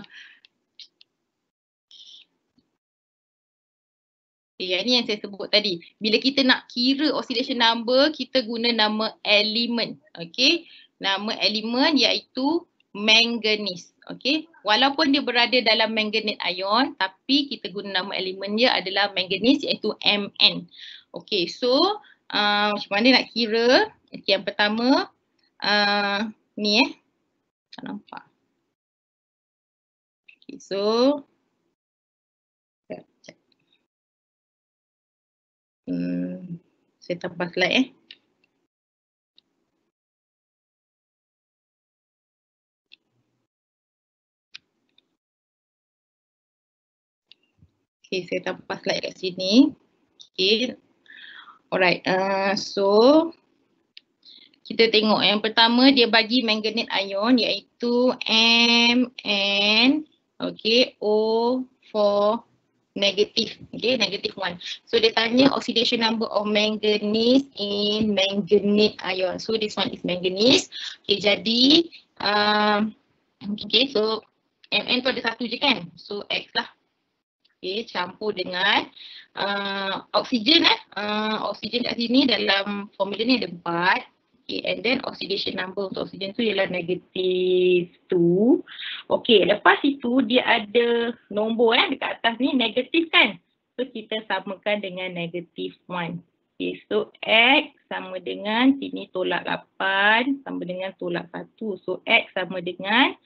Okay, ini yang saya sebut tadi. Bila kita nak kira oxidation number, kita guna nama element. Okay. Nama element iaitu manganese. Okay. Walaupun dia berada dalam manganate ion, tapi kita guna nama elemen dia adalah manganese iaitu Mn. Okay so uh, macam mana nak kira? Okay yang pertama uh, ni eh. Tak nampak. Okay so Hmm, saya tambah slide eh. Okay, saya tambah slide kat sini. Okay, Alright, uh, so kita tengok yang pertama dia bagi manganet ion iaitu Mn okay, O4 negatif. Okay, negative one. So dia tanya oxidation number of manganese in manganet ion. So this one is manganese. Okay, jadi um, okay, so Mn tu ada satu je kan? So X lah okey campur dengan uh, oksigen eh uh, oksigen kat sini dalam formula ni ada 4 okey and then oxidation number untuk oksigen tu ialah negative 2 okey lepas itu dia ada nombor eh dekat atas ni negatif kan so kita samakan dengan negative 1 Okay, so X sama dengan sini tolak 8 sama dengan tolak 1. So X sama dengan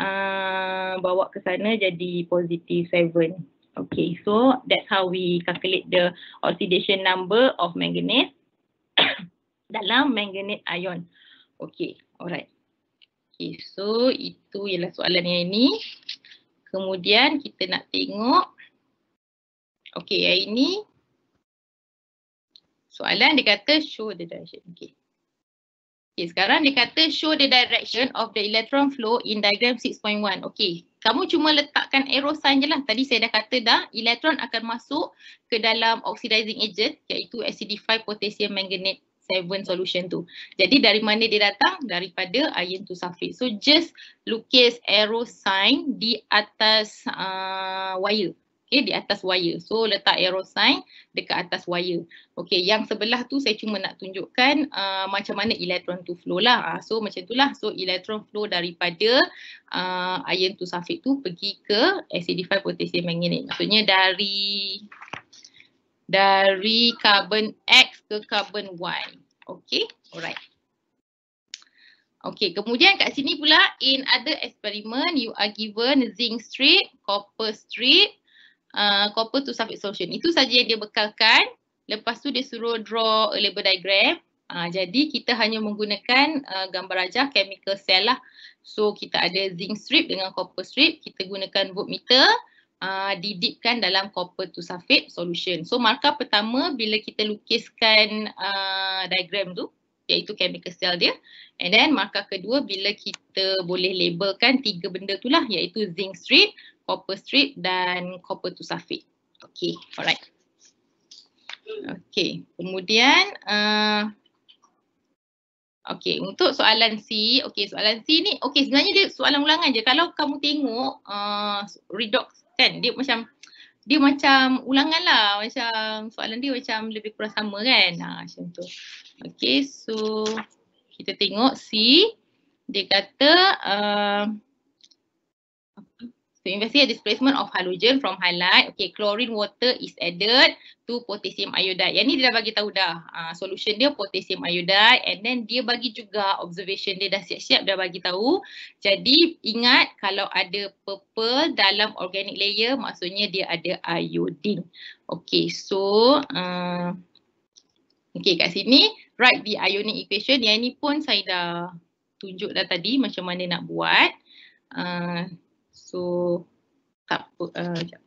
uh, bawa ke sana jadi positif 7. Okay, so that's how we calculate the oxidation number of manganese dalam manganese ion. Okay, alright. Okay, so itu ialah soalan yang ini. Kemudian kita nak tengok. Okay, yang ini. Soalan dia kata show the direction. Okay. Okay, sekarang dia kata show the direction of the electron flow in diagram 6.1. Okay, kamu cuma letakkan arrow sign je lah. Tadi saya dah kata dah, elektron akan masuk ke dalam oxidizing agent iaitu acidified potassium manganate 7 solution tu. Jadi dari mana dia datang? Daripada iron to sulfate. So just lukis arrow sign di atas uh, wire okay, eh, di atas wire. So letak arrow sign dekat atas wire. Okay yang sebelah tu saya cuma nak tunjukkan uh, macam mana elektron tu flow lah. Uh, so macam tu lah. So elektron flow daripada uh, iron to sulfate tu pergi ke acidified potassium magnet. Maksudnya dari dari carbon X ke carbon Y. Okay alright. Okay, kemudian kat sini pula, in other experiment, you are given zinc strip, copper strip, Copper to surface solution. Itu saja yang dia bekalkan. Lepas tu dia suruh draw a label diagram. Uh, jadi kita hanya menggunakan uh, gambar rajah chemical cell lah. So kita ada zinc strip dengan copper strip. Kita gunakan voltmeter uh, didipkan dalam copper to sulfate solution. So markah pertama bila kita lukiskan uh, diagram tu iaitu chemical cell dia. And then markah kedua bila kita boleh labelkan tiga benda tu lah iaitu zinc strip, copper strip dan copper to sulfate. Okay, alright. Okay, kemudian uh, Okey, untuk soalan C, Okay, soalan C ni, okay sebenarnya dia soalan ulangan je. Kalau kamu tengok uh, redox kan, dia macam dia macam ulangan lah. Macam soalan dia macam lebih kurang sama kan. Ha, macam tu. Okay, so kita tengok C. Dia kata uh, to investigate displacement of halogen from halide, okay, chlorine water is added to potassium iodide. Yang ni dia dah bagi tahu dah. Uh, solution dia potassium iodide and then dia bagi juga observation dia dah siap-siap dah bagi tahu. Jadi ingat kalau ada purple dalam organic layer maksudnya dia ada iodine. Okay, so uh, okay kat sini write the ionic equation. Yang ni pun saya dah tunjuk dah tadi macam mana nak buat. Uh, So tak apa. Uh, sekejap.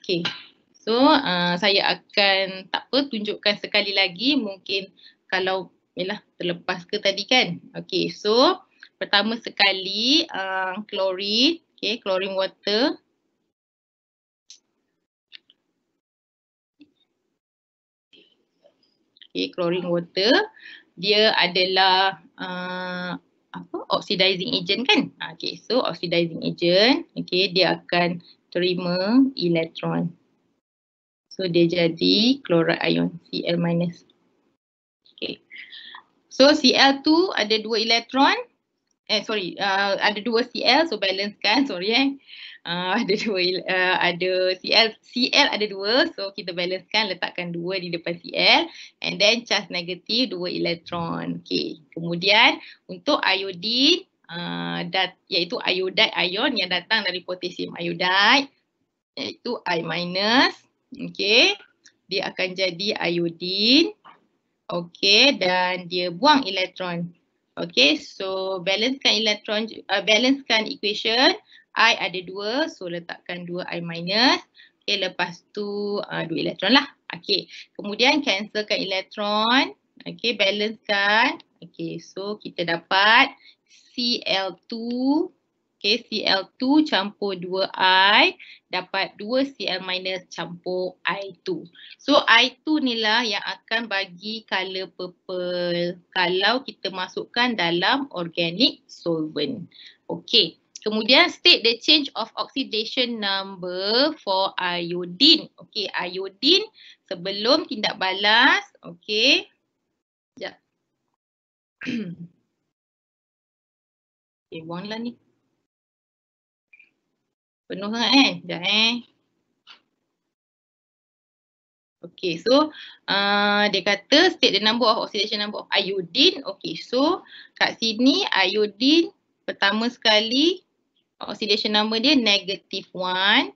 Okay. So uh, saya akan tak apa tunjukkan sekali lagi mungkin kalau yalah, terlepas ke tadi kan. Okay so pertama sekali uh, eh, klorin. Okay klorin water. Okay, chlorine water dia adalah uh, apa oxidizing agent kan ah, Okay, so oxidizing agent Okay, dia akan terima elektron so dia jadi chloride ion Cl- minus. Okay, So Cl tu ada dua elektron, eh sorry, uh, ada dua Cl, so balance kan? sorry eh uh, ada dua uh, ada CL CL ada dua so kita balancekan letakkan dua di depan CL and then charge negatif dua elektron okay. kemudian untuk iodine uh, dat, iaitu iodide ion yang datang dari potassium iodide iaitu I minus okay, dia akan jadi iodine okay, dan dia buang elektron Okay, so balancekan elektron, uh, balancekan equation. I ada dua, so letakkan dua I minus. Okay, lepas tu uh, dua elektron lah. Okay, kemudian cancelkan elektron. Okay, balancekan. Okay, so kita dapat Cl2. Okay, Cl2 campur 2I dapat 2Cl minus campur I2. So, I2 ni lah yang akan bagi color purple kalau kita masukkan dalam organic solvent. Okay, Kemudian state the change of oxidation number for iodine. Okay, iodine sebelum tindak balas. Okay. Sekejap. okay, buang lah ni. Penuh sangat eh. Sekejap eh. Okay, so uh, dia kata state the number of oxidation number of iodine. Okay, so kat sini iodine pertama sekali oxidation number dia negative 1.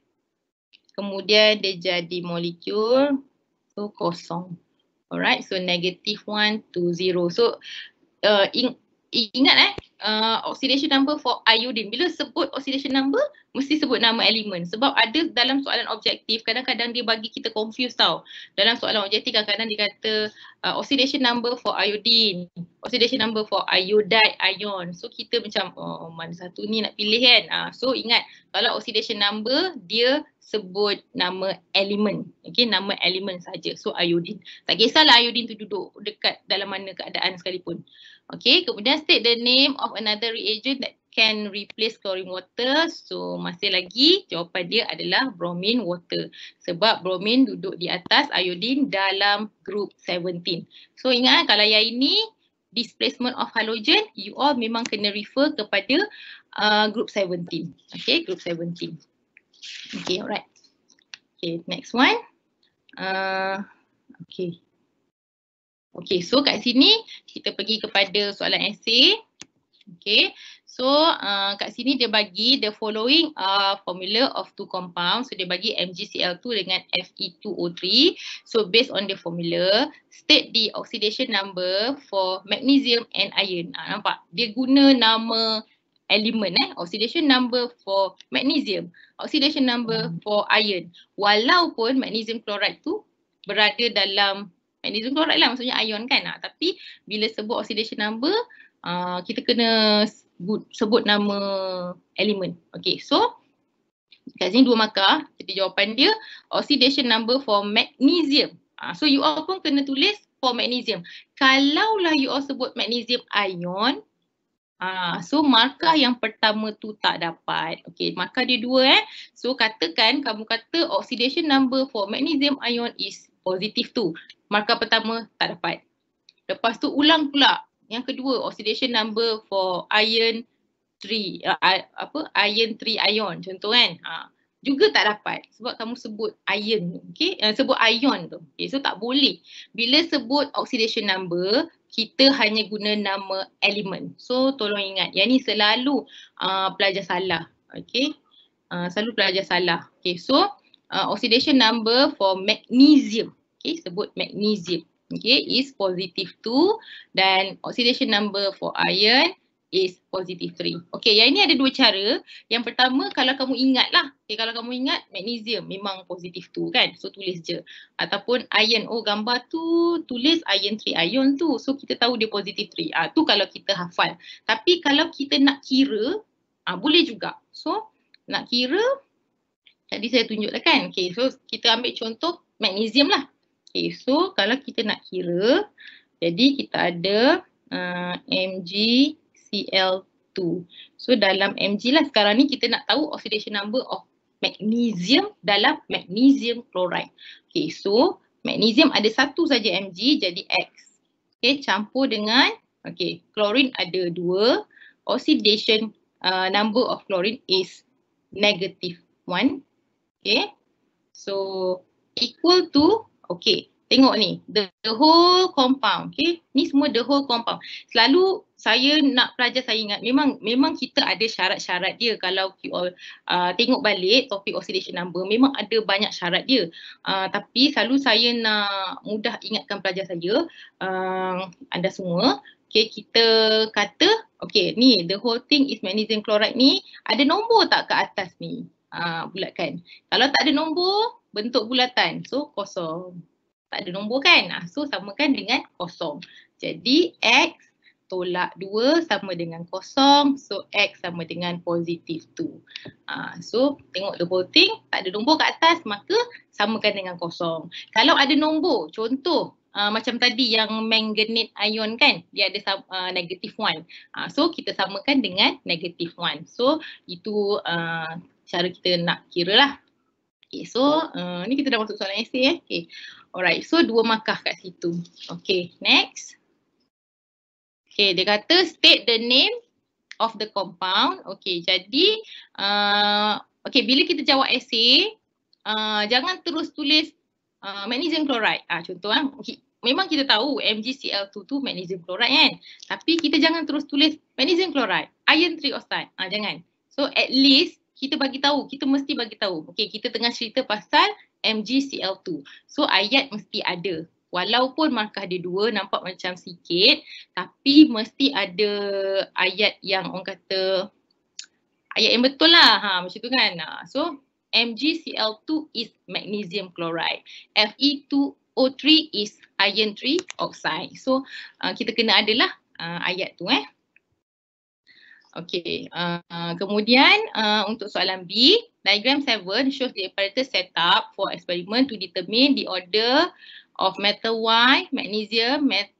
Kemudian dia jadi molekul tu so kosong. Alright, so negative 1 to 0. So uh, ing ingat eh, uh, oxidation number for iodine. Bila sebut oxidation number, mesti sebut nama elemen. Sebab ada dalam soalan objektif, kadang-kadang dia bagi kita confused tau. Dalam soalan objektif, kadang-kadang dia kata uh, oxidation number for iodine, oxidation number for iodide ion. So kita macam, oh mana satu ni nak pilih kan? Uh, so ingat, kalau oxidation number, dia sebut nama elemen. Okay, nama elemen saja. So iodine. Tak kisahlah iodine tu duduk dekat dalam mana keadaan sekalipun. Okay, kemudian state the name of another reagent that can replace chlorine water. So, masih lagi jawapan dia adalah bromine water. Sebab bromine duduk di atas iodine dalam group 17. So, ingat eh, kalau yang ini displacement of halogen, you all memang kena refer kepada uh, group 17. Okay, group 17. Okay, alright. Okay, next one. Uh, okay. Okay, so kat sini kita pergi kepada soalan essay. Okay, so uh, kat sini dia bagi the following uh, formula of two compounds. So dia bagi MgCl2 dengan Fe2O3. So based on the formula, state the oxidation number for magnesium and iron. Ha, nampak? Dia guna nama element eh. Oxidation number for magnesium. Oxidation number hmm. for iron. Walaupun magnesium chloride tu berada dalam magnesium chloride lah maksudnya ion kan ah. tapi bila sebut oxidation number uh, kita kena sebut, sebut nama elemen Okay, so kat sini dua markah jadi jawapan dia oxidation number for magnesium ah, so you all pun kena tulis for magnesium kalaulah you all sebut magnesium ion Ah, so markah yang pertama tu tak dapat. Okay, markah dia dua eh. So katakan kamu kata oxidation number for magnesium ion is positif tu. Markah pertama tak dapat. Lepas tu ulang pula. Yang kedua, oxidation number for iron 3, uh, apa, iron 3 ion contoh kan. Ha. Juga tak dapat sebab kamu sebut iron tu. Okay? Eh, sebut ion tu. Okay, eh, so tak boleh. Bila sebut oxidation number, kita hanya guna nama element. So tolong ingat. Yang ni selalu uh, pelajar salah. Okay. Uh, selalu pelajar salah. Okay. So uh, oxidation number for magnesium. Okay, sebut magnesium. Okay, is positive 2 dan oxidation number for iron is positive 3. Okay, yang ini ada dua cara. Yang pertama, kalau kamu ingat lah. Okay, kalau kamu ingat, magnesium memang positif tu kan. So, tulis je. Ataupun iron. Oh, gambar tu tulis iron 3 ion tu. So, kita tahu dia positif 3. Ah, tu kalau kita hafal. Tapi kalau kita nak kira, ah, boleh juga. So, nak kira, tadi saya tunjuklah kan. Okay, so kita ambil contoh magnesium lah. Okay, so kalau kita nak kira, jadi kita ada uh, MgCl2. So dalam Mg lah sekarang ni kita nak tahu oxidation number of magnesium dalam magnesium chloride. Okay, so magnesium ada satu saja Mg jadi X. Okay, campur dengan, okay, chlorine ada dua. Oxidation uh, number of chlorine is negative one. Okay. So equal to, okay. Tengok ni, the whole compound. Okay. Ni semua the whole compound. Selalu saya nak pelajar saya ingat memang memang kita ada syarat-syarat dia kalau you uh, all uh, tengok balik topik oscillation number memang ada banyak syarat dia uh, tapi selalu saya nak mudah ingatkan pelajar saya uh, anda semua okay, kita kata okay, ni the whole thing is magnesium chloride ni ada nombor tak ke atas ni Ah, bulatkan. Kalau tak ada nombor, bentuk bulatan. So kosong. Tak ada nombor kan? Ah, so samakan dengan kosong. Jadi X tolak 2 sama dengan kosong. So X sama dengan positif 2. Ah, so tengok the voting. Tak ada nombor kat atas maka samakan dengan kosong. Kalau ada nombor, contoh. Uh, macam tadi yang manganet ion kan dia ada uh, negative 1. Uh, so kita samakan dengan negative 1. So itu uh, cara kita nak kira lah. Okay, so uh, ni kita dah masuk soalan essay eh. Okay. Alright, so dua markah kat situ. Okay, next. Okay, dia kata state the name of the compound. Okay, jadi uh, okay, bila kita jawab essay, uh, jangan terus tulis uh, magnesium chloride. Ah, contoh lah. Okay. Memang kita tahu MgCl2 tu magnesium chloride kan. Tapi kita jangan terus tulis magnesium chloride, iron trioxide. Ah, jangan. So at least kita bagi tahu, kita mesti bagi tahu. Okey, kita tengah cerita pasal MgCl2. So ayat mesti ada. Walaupun markah dia dua nampak macam sikit, tapi mesti ada ayat yang orang kata ayat yang betul lah. Ha, macam tu kan. Ha, so MgCl2 is magnesium chloride. Fe2O3 is iron 3 oxide. So uh, kita kena adalah uh, ayat tu eh. Okay, uh, kemudian uh, untuk soalan B, diagram 7 shows the apparatus setup for experiment to determine the order of metal Y, magnesium, metal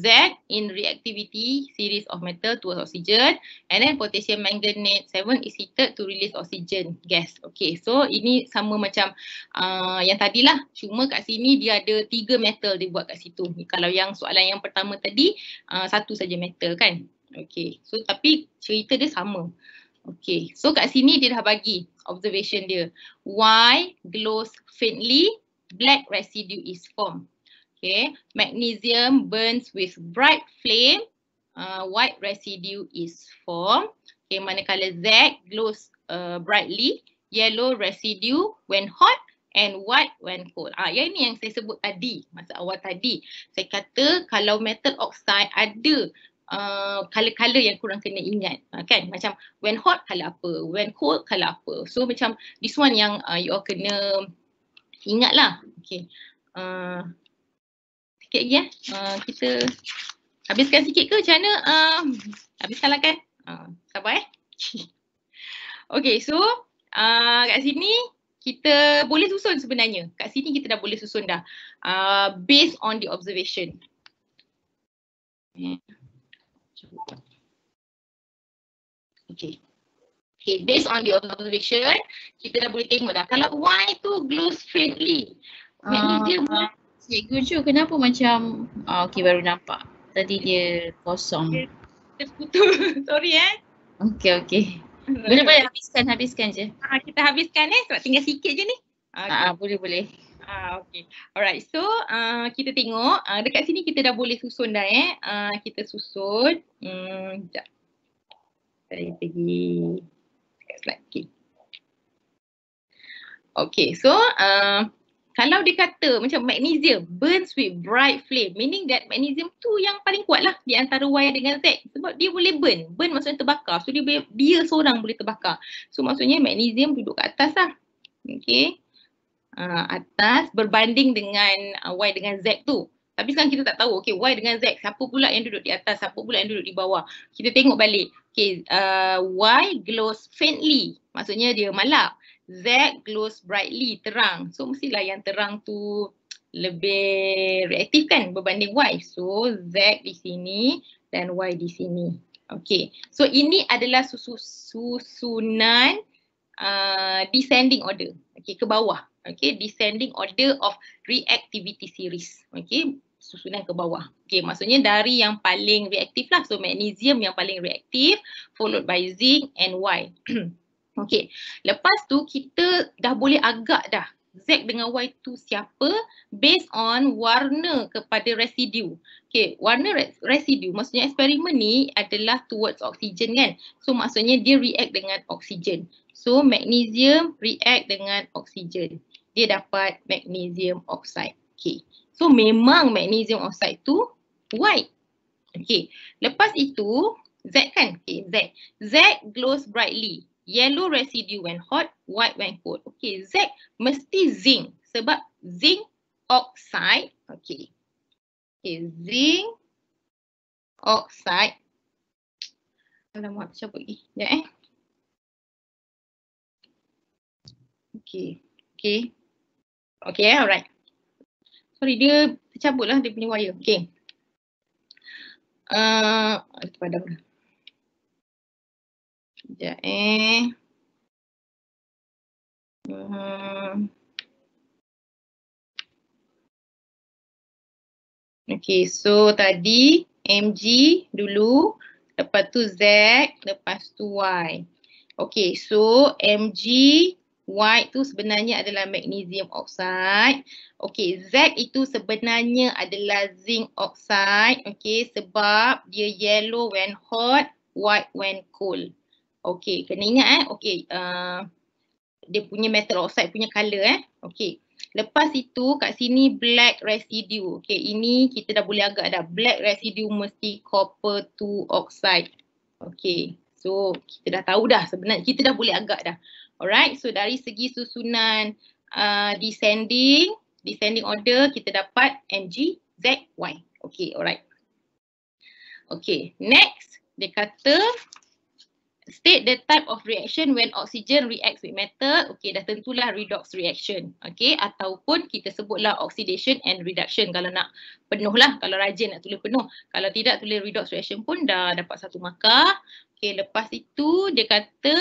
Z in reactivity series of metal towards oxygen and then potassium manganate 7 is heated to release oxygen gas. Okay, so ini sama macam uh, yang tadilah, cuma kat sini dia ada tiga metal dia buat kat situ. Kalau yang soalan yang pertama tadi, uh, satu saja metal kan. Okay, so tapi cerita dia sama. Okay, so kat sini dia dah bagi observation dia. Why glows faintly, black residue is formed. Okay, magnesium burns with bright flame, uh, white residue is formed. Okay, manakala Z glows uh, brightly, yellow residue when hot and white when cold. Ah, yang ni yang saya sebut tadi, masa awal tadi. Saya kata kalau metal oxide ada Uh, color-color yang kurang kena ingat uh, kan macam when hot color apa when cold color apa so macam this one yang uh, you all kena ingat lah okay uh, sikit lagi ya uh, kita habiskan sikit ke macam mana uh, um, habis salah kan uh, sabar eh okay so uh, kat sini kita boleh susun sebenarnya kat sini kita dah boleh susun dah uh, based on the observation yeah. Okay. Okay, based on the observation, kita dah boleh tengok dah. Kalau Y tu glows faintly, maknanya uh, dia uh, ah, Cikgu Ju, kenapa macam, oh, okay baru nampak. Tadi dia kosong. Okay, putus. Sorry eh. Okay, okay. Boleh-boleh habiskan, habiskan je. Ha, kita habiskan eh, sebab tinggal sikit je ni. Okay. Ha, boleh-boleh. Ah, okay. Alright, so uh, kita tengok uh, dekat sini kita dah boleh susun dah eh. Uh, kita susun. Hmm, Saya pergi dekat slide. Okay. Okay, so uh, kalau dia kata macam magnesium burns with bright flame, meaning that magnesium tu yang paling kuat lah di antara wire dengan zinc. Sebab dia boleh burn. Burn maksudnya terbakar. So dia, dia seorang boleh terbakar. So maksudnya magnesium duduk kat atas lah. Okay uh, atas berbanding dengan uh, Y dengan Z tu. Tapi sekarang kita tak tahu okay, Y dengan Z siapa pula yang duduk di atas, siapa pula yang duduk di bawah. Kita tengok balik. Okay, uh, y glows faintly. Maksudnya dia malap. Z glows brightly, terang. So mestilah yang terang tu lebih reaktif kan berbanding Y. So Z di sini dan Y di sini. Okay, so ini adalah susu susunan Uh, descending order. Okay, ke bawah. Okay, descending order of reactivity series. Okay, susunan ke bawah. Okay, maksudnya dari yang paling reaktif lah. So, magnesium yang paling reaktif followed by zinc and Y. okay, lepas tu kita dah boleh agak dah Z dengan Y tu siapa based on warna kepada residu. Okay, warna residu maksudnya eksperimen ni adalah towards oxygen kan. So, maksudnya dia react dengan oxygen. So magnesium react dengan oksigen. Dia dapat magnesium oxide. Okay. So memang magnesium oxide tu white. Okay. Lepas itu Z kan? Okay, Z. Z glows brightly. Yellow residue when hot, white when cold. Okay, Z mesti zinc sebab zinc oxide. Okay. Okay, zinc oxide. Alamak, siapa pergi? Sekejap eh. Okay. Okay. Okay, eh? alright. Sorry, dia tercabutlah dia punya wire. Okay. Uh, itu padam dah. Sekejap eh. Hmm. Okay, so tadi MG dulu, lepas tu Z, lepas tu Y. Okay, so MG White tu sebenarnya adalah magnesium oxide. Okey, zinc itu sebenarnya adalah zinc oxide. Okey, sebab dia yellow when hot, white when cold. Okey, kena ingat eh. Okey, uh, dia punya metal oxide punya color eh. Okey. Lepas itu kat sini black residue. Okey, ini kita dah boleh agak dah. Black residue mesti copper 2 oxide. Okey. So, kita dah tahu dah sebenarnya kita dah boleh agak dah. Alright, so dari segi susunan uh, descending, descending order, kita dapat MG, Z, Y. Okay, alright. Okay, next, dia kata, state the type of reaction when oxygen reacts with metal. Okay, dah tentulah redox reaction. Okay, ataupun kita sebutlah oxidation and reduction kalau nak penuh lah. kalau rajin nak tulis penuh. Kalau tidak tulis redox reaction pun dah dapat satu markah. Okay, lepas itu, dia kata,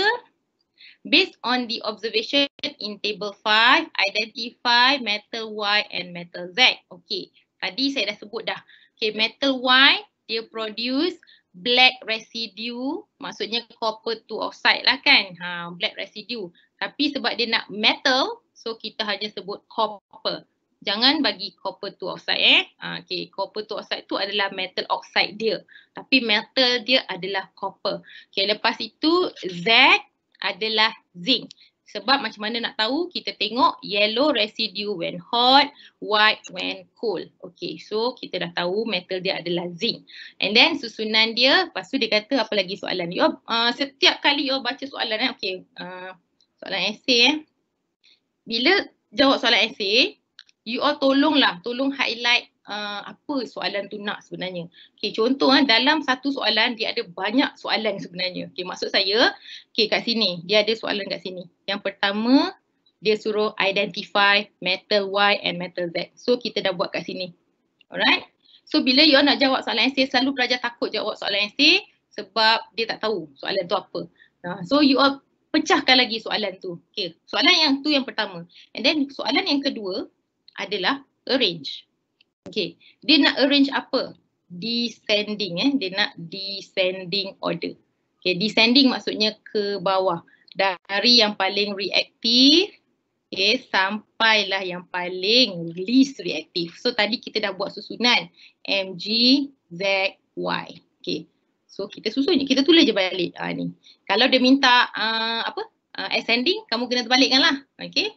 Based on the observation in table 5, identify metal Y and metal Z. Okay, tadi saya dah sebut dah. Okay, metal Y, dia produce black residue, maksudnya copper 2 oxide lah kan. Ha, black residue. Tapi sebab dia nak metal, so kita hanya sebut copper. Jangan bagi copper 2 oxide eh. Ha, okay, copper 2 oxide tu adalah metal oxide dia. Tapi metal dia adalah copper. Okay, lepas itu Z adalah zinc. Sebab macam mana nak tahu, kita tengok yellow residue when hot, white when cool. Okay, so kita dah tahu metal dia adalah zinc. And then susunan dia, lepas tu dia kata apa lagi soalan ni. Oh, uh, setiap kali you baca soalan, eh? okay, uh, soalan essay. Eh? Bila jawab soalan essay, you all tolonglah tolong highlight uh, apa soalan tu nak sebenarnya. Okay contoh eh, dalam satu soalan dia ada banyak soalan sebenarnya. Okay maksud saya okay kat sini dia ada soalan kat sini. Yang pertama dia suruh identify metal Y and metal Z. So kita dah buat kat sini. Alright. So bila you all nak jawab soalan essay, selalu belajar takut jawab soalan essay sebab dia tak tahu soalan tu apa. So you all pecahkan lagi soalan tu. Okay. Soalan yang tu yang pertama. And then soalan yang kedua, adalah arrange. Okay, dia nak arrange apa? Descending eh, dia nak descending order. Okay, descending maksudnya ke bawah. Dari yang paling reaktif, okay, sampailah yang paling least reaktif. So tadi kita dah buat susunan M G Z, Y. Okay, so kita susun, kita tulis je balik ha, ni. Kalau dia minta uh, apa? Uh, ascending, kamu kena terbalikkan lah. Okay,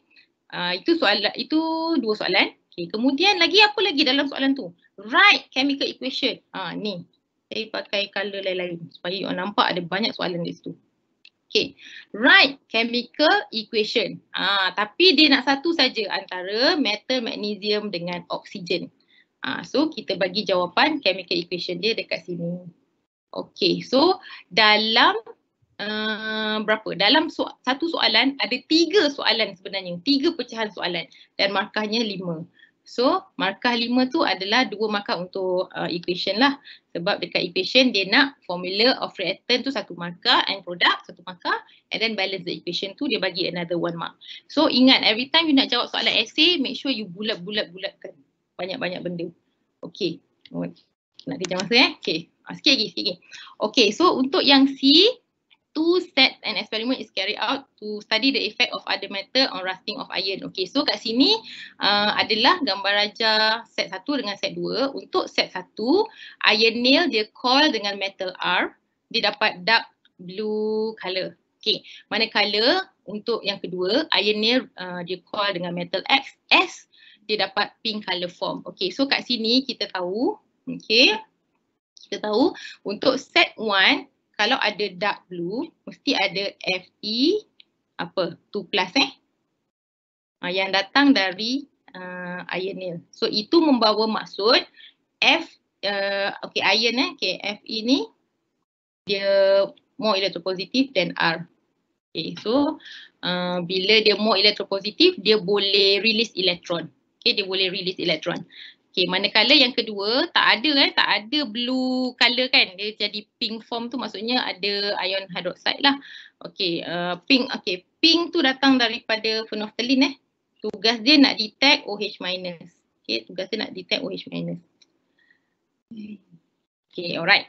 Ah, itu soalan itu dua soalan. Okay. Kemudian lagi apa lagi dalam soalan tu? Write chemical equation. Ha, ni. Saya pakai color lain-lain supaya awak nampak ada banyak soalan di situ. Okay. Write chemical equation. Ha, tapi dia nak satu saja antara metal magnesium dengan oksigen. Ha, so kita bagi jawapan chemical equation dia dekat sini. Okay, so dalam Eh, berapa? Dalam so satu soalan ada tiga soalan sebenarnya. Tiga pecahan soalan dan markahnya lima. So markah lima tu adalah dua markah untuk uh, equation lah. Sebab dekat equation dia nak formula of reactant tu satu markah and product satu markah and then balance the equation tu dia bagi another one mark. So ingat every time you nak jawab soalan essay make sure you bulat-bulat-bulatkan banyak-banyak benda. Okay. Nak kejar masa eh? Okay. Ah, sikit lagi, sikit lagi. Okay, so untuk yang C, two sets and experiment is carried out to study the effect of other metal on rusting of iron. Okay, so kat sini uh, adalah gambar raja set satu dengan set dua. Untuk set satu, iron nail dia coil dengan metal R. Dia dapat dark blue color. Okay, manakala untuk yang kedua, iron nail uh, dia coil dengan metal X. S, dia dapat pink color form. Okay, so kat sini kita tahu, okay, kita tahu untuk set one kalau ada dark blue, mesti ada Fe, apa, 2 plus eh. Uh, yang datang dari uh, iron nil. So itu membawa maksud F, uh, okay iron eh, okay Fe ni dia more electropositif than R. Okay, so uh, bila dia more electropositif, dia boleh release elektron. Okay, dia boleh release elektron. Okay, manakala yang kedua tak ada kan, tak ada blue color kan. Dia jadi pink form tu maksudnya ada ion hydroxide lah. Okay, uh, pink okay, pink tu datang daripada phenolphthalein eh. Tugas dia nak detect OH minus. Okay, tugas dia nak detect OH minus. Okay, alright.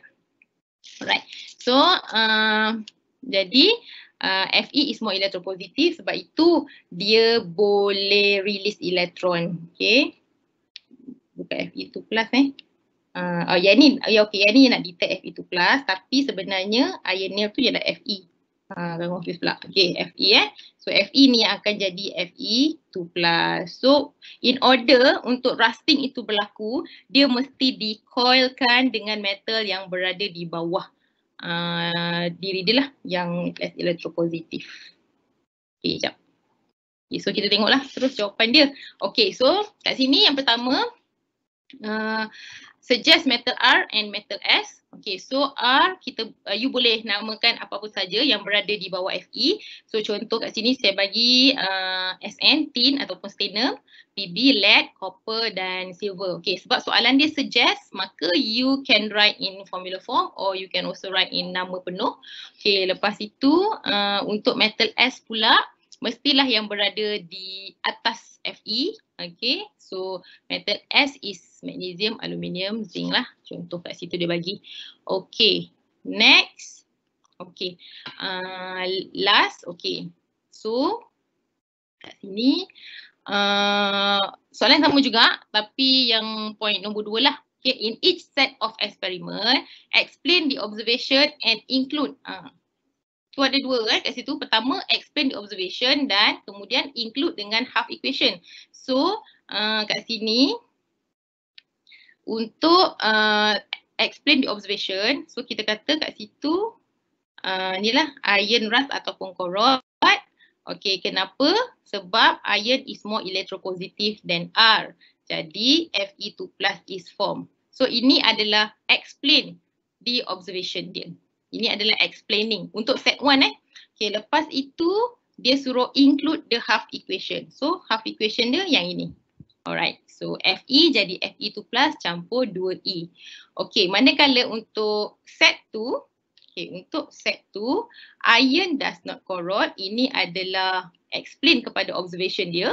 Alright. So, uh, jadi uh, Fe is more electropositive sebab itu dia boleh release elektron. Okay dekat FE2 plus eh. Uh, oh, yang ni, ya okay, yang ni nak detect FE2 plus tapi sebenarnya iron nail tu ialah FE. Ha, uh, confused pula. Okay, FE eh. So, FE ni akan jadi FE2 plus. So, in order untuk rusting itu berlaku, dia mesti dicoilkan dengan metal yang berada di bawah uh, diri dia lah yang less electropositif. Okay, jap. Okay, so kita tengoklah terus jawapan dia. Okay, so kat sini yang pertama Uh, suggest metal R and metal S. Okay, so R kita uh, you boleh namakan apa-apa saja yang berada di bawah Fe. So contoh kat sini saya bagi uh, SN tin ataupun stainer, Pb lead, copper dan silver. Okay, sebab soalan dia suggest maka you can write in formula form or you can also write in nama penuh. Okay, lepas itu uh, untuk metal S pula mestilah yang berada di atas Fe. Okay, so method S is magnesium, aluminium, zinc lah. Contoh kat situ dia bagi. Okay, next. Okay, uh, last. Okay, so kat sini uh, soalan sama juga tapi yang point nombor dua lah. Okay, in each set of experiment, explain the observation and include. Uh, tu ada dua kan kat situ. Pertama, explain the observation dan kemudian include dengan half equation. So, uh, kat sini untuk uh, explain the observation, so kita kata kat situ uh, ni lah iron rust ataupun korot. Okay, kenapa? Sebab iron is more electropositive than R. Jadi, Fe2 plus is formed. So, ini adalah explain the observation dia. Ini adalah explaining untuk set one eh. Okay lepas itu dia suruh include the half equation. So half equation dia yang ini. Alright so Fe jadi Fe2 plus campur 2E. Okay manakala untuk set 2 Okay untuk set 2 iron does not corrode. Ini adalah explain kepada observation dia.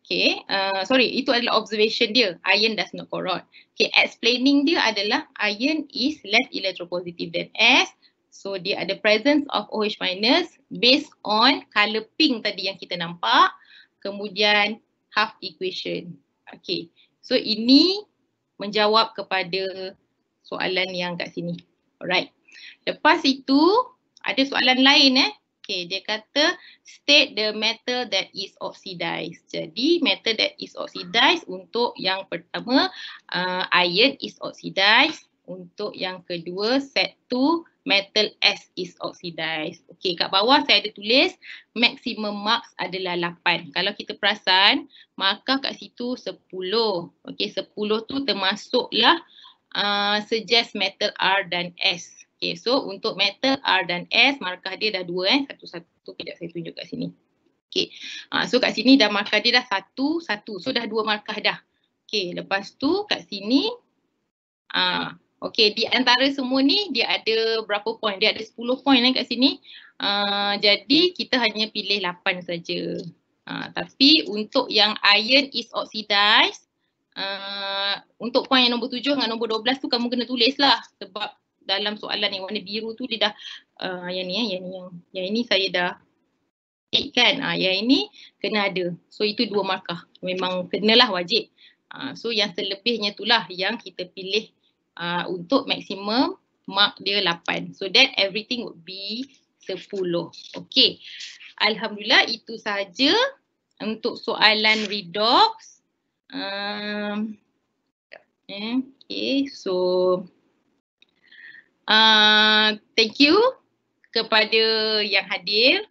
Okay uh, sorry itu adalah observation dia. Iron does not corrode. Okay explaining dia adalah iron is less electropositive than S. So dia ada presence of OH- minus based on color pink tadi yang kita nampak. Kemudian half equation. Okay. So ini menjawab kepada soalan yang kat sini. Alright. Lepas itu ada soalan lain eh. Okay dia kata state the metal that is oxidized. Jadi metal that is oxidized untuk yang pertama uh, iron is oxidized. Untuk yang kedua, set 2, metal S is oxidized. Okey, kat bawah saya ada tulis maximum marks adalah 8. Kalau kita perasan, markah kat situ 10. Okey, 10 tu termasuklah uh, suggest metal R dan S. Okey, so untuk metal R dan S, markah dia dah 2 eh. Satu-satu, kejap saya tunjuk kat sini. Okey, uh, so kat sini dah markah dia dah 1, 1. So dah 2 markah dah. Okey, lepas tu kat sini, uh, Okey, di antara semua ni dia ada berapa point? Dia ada 10 point eh, kat sini. Uh, jadi kita hanya pilih 8 saja. Uh, tapi untuk yang iron is oxidized, uh, untuk point yang nombor 7 dengan nombor 12 tu kamu kena tulis lah sebab dalam soalan yang warna biru tu dia dah uh, yang ni eh, yang ni yang, yang ini saya dah tick kan. Uh, yang ini kena ada. So itu dua markah. Memang kenalah wajib. Uh, so yang selebihnya itulah yang kita pilih uh, untuk maksimum mark dia 8. So that everything would be 10. Okay. Alhamdulillah itu sahaja untuk soalan redox. Um, eh, okay. So uh, thank you kepada yang hadir.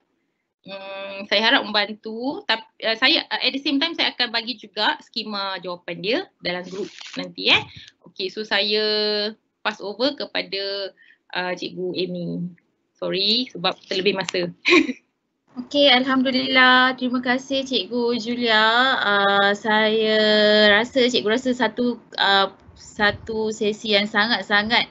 Hmm, saya harap membantu tapi uh, saya uh, at the same time saya akan bagi juga skema jawapan dia dalam grup nanti eh Okay, so saya pass over kepada uh, Cikgu Amy. Sorry sebab terlebih masa. Okey, Alhamdulillah. Terima kasih Cikgu Julia. Uh, saya rasa, Cikgu rasa satu uh, satu sesi yang sangat-sangat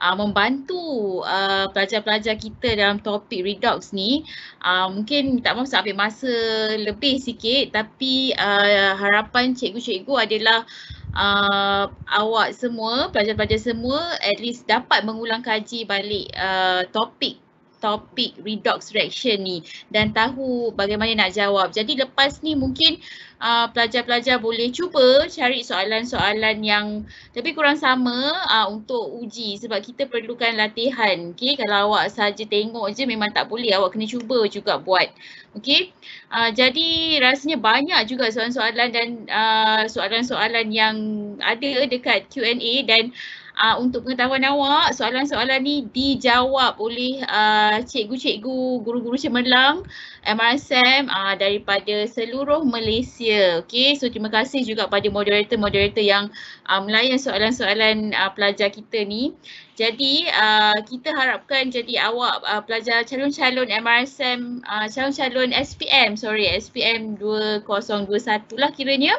uh, membantu uh, pelajar-pelajar kita dalam topik Redox ni. Uh, mungkin tak mahu ambil masa lebih sikit tapi uh, harapan Cikgu-Cikgu adalah uh, uh, awak semua, pelajar-pelajar semua at least dapat mengulang kaji balik uh, topik topik redox reaction ni dan tahu bagaimana nak jawab. Jadi lepas ni mungkin uh, pelajar-pelajar boleh cuba cari soalan-soalan yang tapi kurang sama uh, untuk uji sebab kita perlukan latihan. Okay? Kalau awak saja tengok je memang tak boleh. Awak kena cuba juga buat. Okay? Uh, jadi rasanya banyak juga soalan-soalan dan uh, soalan-soalan yang ada dekat Q&A dan uh, untuk pengetahuan awak soalan-soalan ni dijawab oleh uh, cikgu-cikgu guru-guru cemerlang MRSM uh, ah, daripada seluruh Malaysia. Okay so terima kasih juga pada moderator-moderator yang uh, melayan soalan-soalan uh, pelajar kita ni. Jadi uh, kita harapkan jadi awak uh, pelajar calon-calon MRSM, uh, calon-calon SPM, sorry SPM 2021 lah kiranya.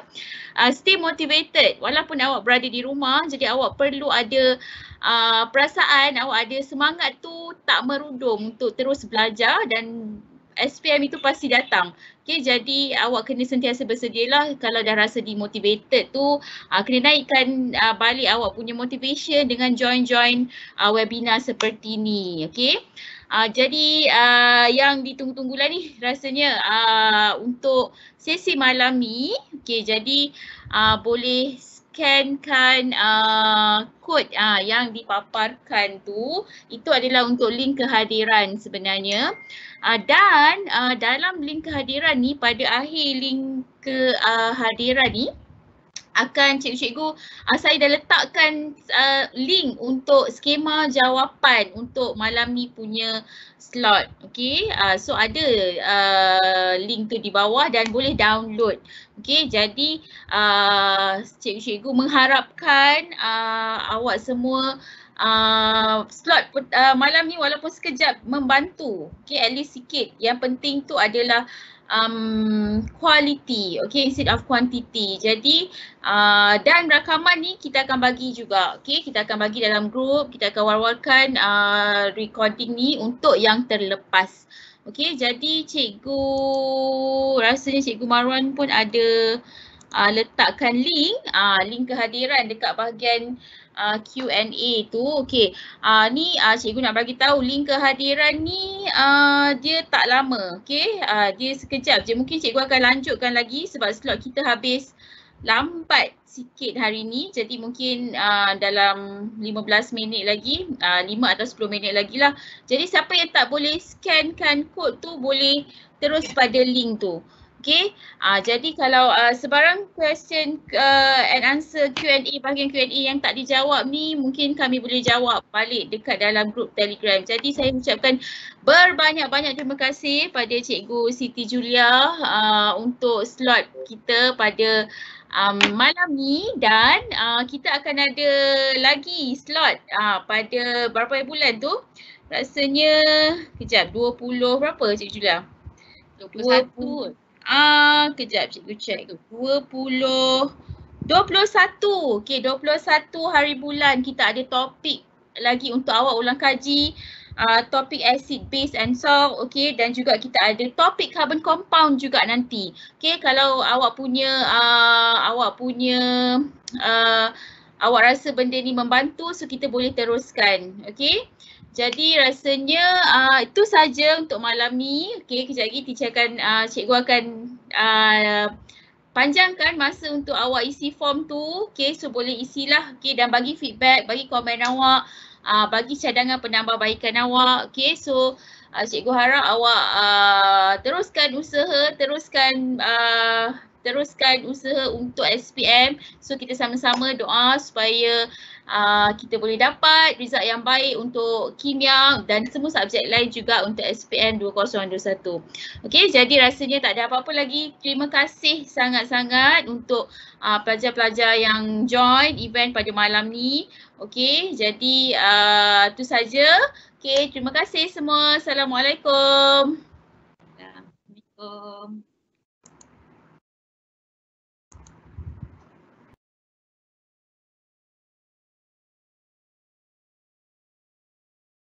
Uh, stay motivated walaupun awak berada di rumah jadi awak perlu ada uh, perasaan, awak ada semangat tu tak merudum untuk terus belajar dan SPM itu pasti datang. Okay, jadi awak kena sentiasa bersedia lah kalau dah rasa demotivated tu uh, kena naikkan uh, balik awak punya motivation dengan join-join uh, webinar seperti ni. Okay. Uh, jadi uh, yang ditunggu-tunggu lah ni rasanya uh, untuk sesi malam ni. Okay, jadi uh, boleh scankan uh, kod uh, yang dipaparkan tu itu adalah untuk link kehadiran sebenarnya uh, dan uh, dalam link kehadiran ni pada akhir link kehadiran uh, ni akan cikgu-cikgu uh, saya dah letakkan uh, link untuk skema jawapan untuk malam ni punya slot okay uh, so ada uh, link tu di bawah dan boleh download Okey, jadi uh, cikgu-cikgu mengharapkan uh, awak semua uh, slot uh, malam ni walaupun sekejap membantu. Okey, at least sikit. Yang penting tu adalah um, quality okay, instead of quantity. Jadi uh, dan rakaman ni kita akan bagi juga. Okey, kita akan bagi dalam grup. Kita akan war-warkan uh, recording ni untuk yang terlepas. Okey, jadi cikgu rasa ni cikgu Marwan pun ada uh, letakkan link, uh, link kehadiran dekat bahagian uh, ah, Q&A tu. Okey, uh, ni uh, cikgu nak bagi tahu link kehadiran ni uh, dia tak lama. Okey, uh, dia sekejap je. Mungkin cikgu akan lanjutkan lagi sebab slot kita habis lambat sikit hari ni. Jadi mungkin uh, dalam 15 minit lagi, uh, 5 atau 10 minit lagi lah. Jadi siapa yang tak boleh scankan kod tu boleh terus ya. pada link tu. Okay, uh, jadi kalau uh, sebarang question uh, and answer Q&A bahagian Q&A yang tak dijawab ni mungkin kami boleh jawab balik dekat dalam grup telegram. Jadi saya ucapkan berbanyak-banyak terima kasih pada Cikgu Siti Julia uh, untuk slot kita pada um, malam ni dan uh, kita akan ada lagi slot uh, pada berapa bulan tu rasanya kejap 20 berapa Cik Julia? 21. Ah uh, kejap cikgu check tu. 20 21. Okey, 21 hari bulan kita ada topik lagi untuk awak ulang kaji uh, topik acid base and salt okey dan juga kita ada topik carbon compound juga nanti okey kalau awak punya uh, awak punya uh, awak rasa benda ni membantu so kita boleh teruskan okey jadi rasanya uh, itu saja untuk malam ni okey kejap lagi teacher akan uh, cikgu akan uh, panjangkan masa untuk awak isi form tu okay, so boleh isilah okay dan bagi feedback bagi komen awak uh, bagi cadangan penambahbaikan awak. Okay, so uh, cikgu harap awak uh, teruskan usaha, teruskan uh, teruskan usaha untuk SPM. So kita sama-sama doa supaya uh, kita boleh dapat result yang baik untuk kimia dan semua subjek lain juga untuk SPM 2021. Okey, jadi rasanya tak ada apa-apa lagi. Terima kasih sangat-sangat untuk uh, pelajar-pelajar yang join event pada malam ni. Okey, jadi uh, tu saja. Okey, terima kasih semua. Assalamualaikum. Assalamualaikum.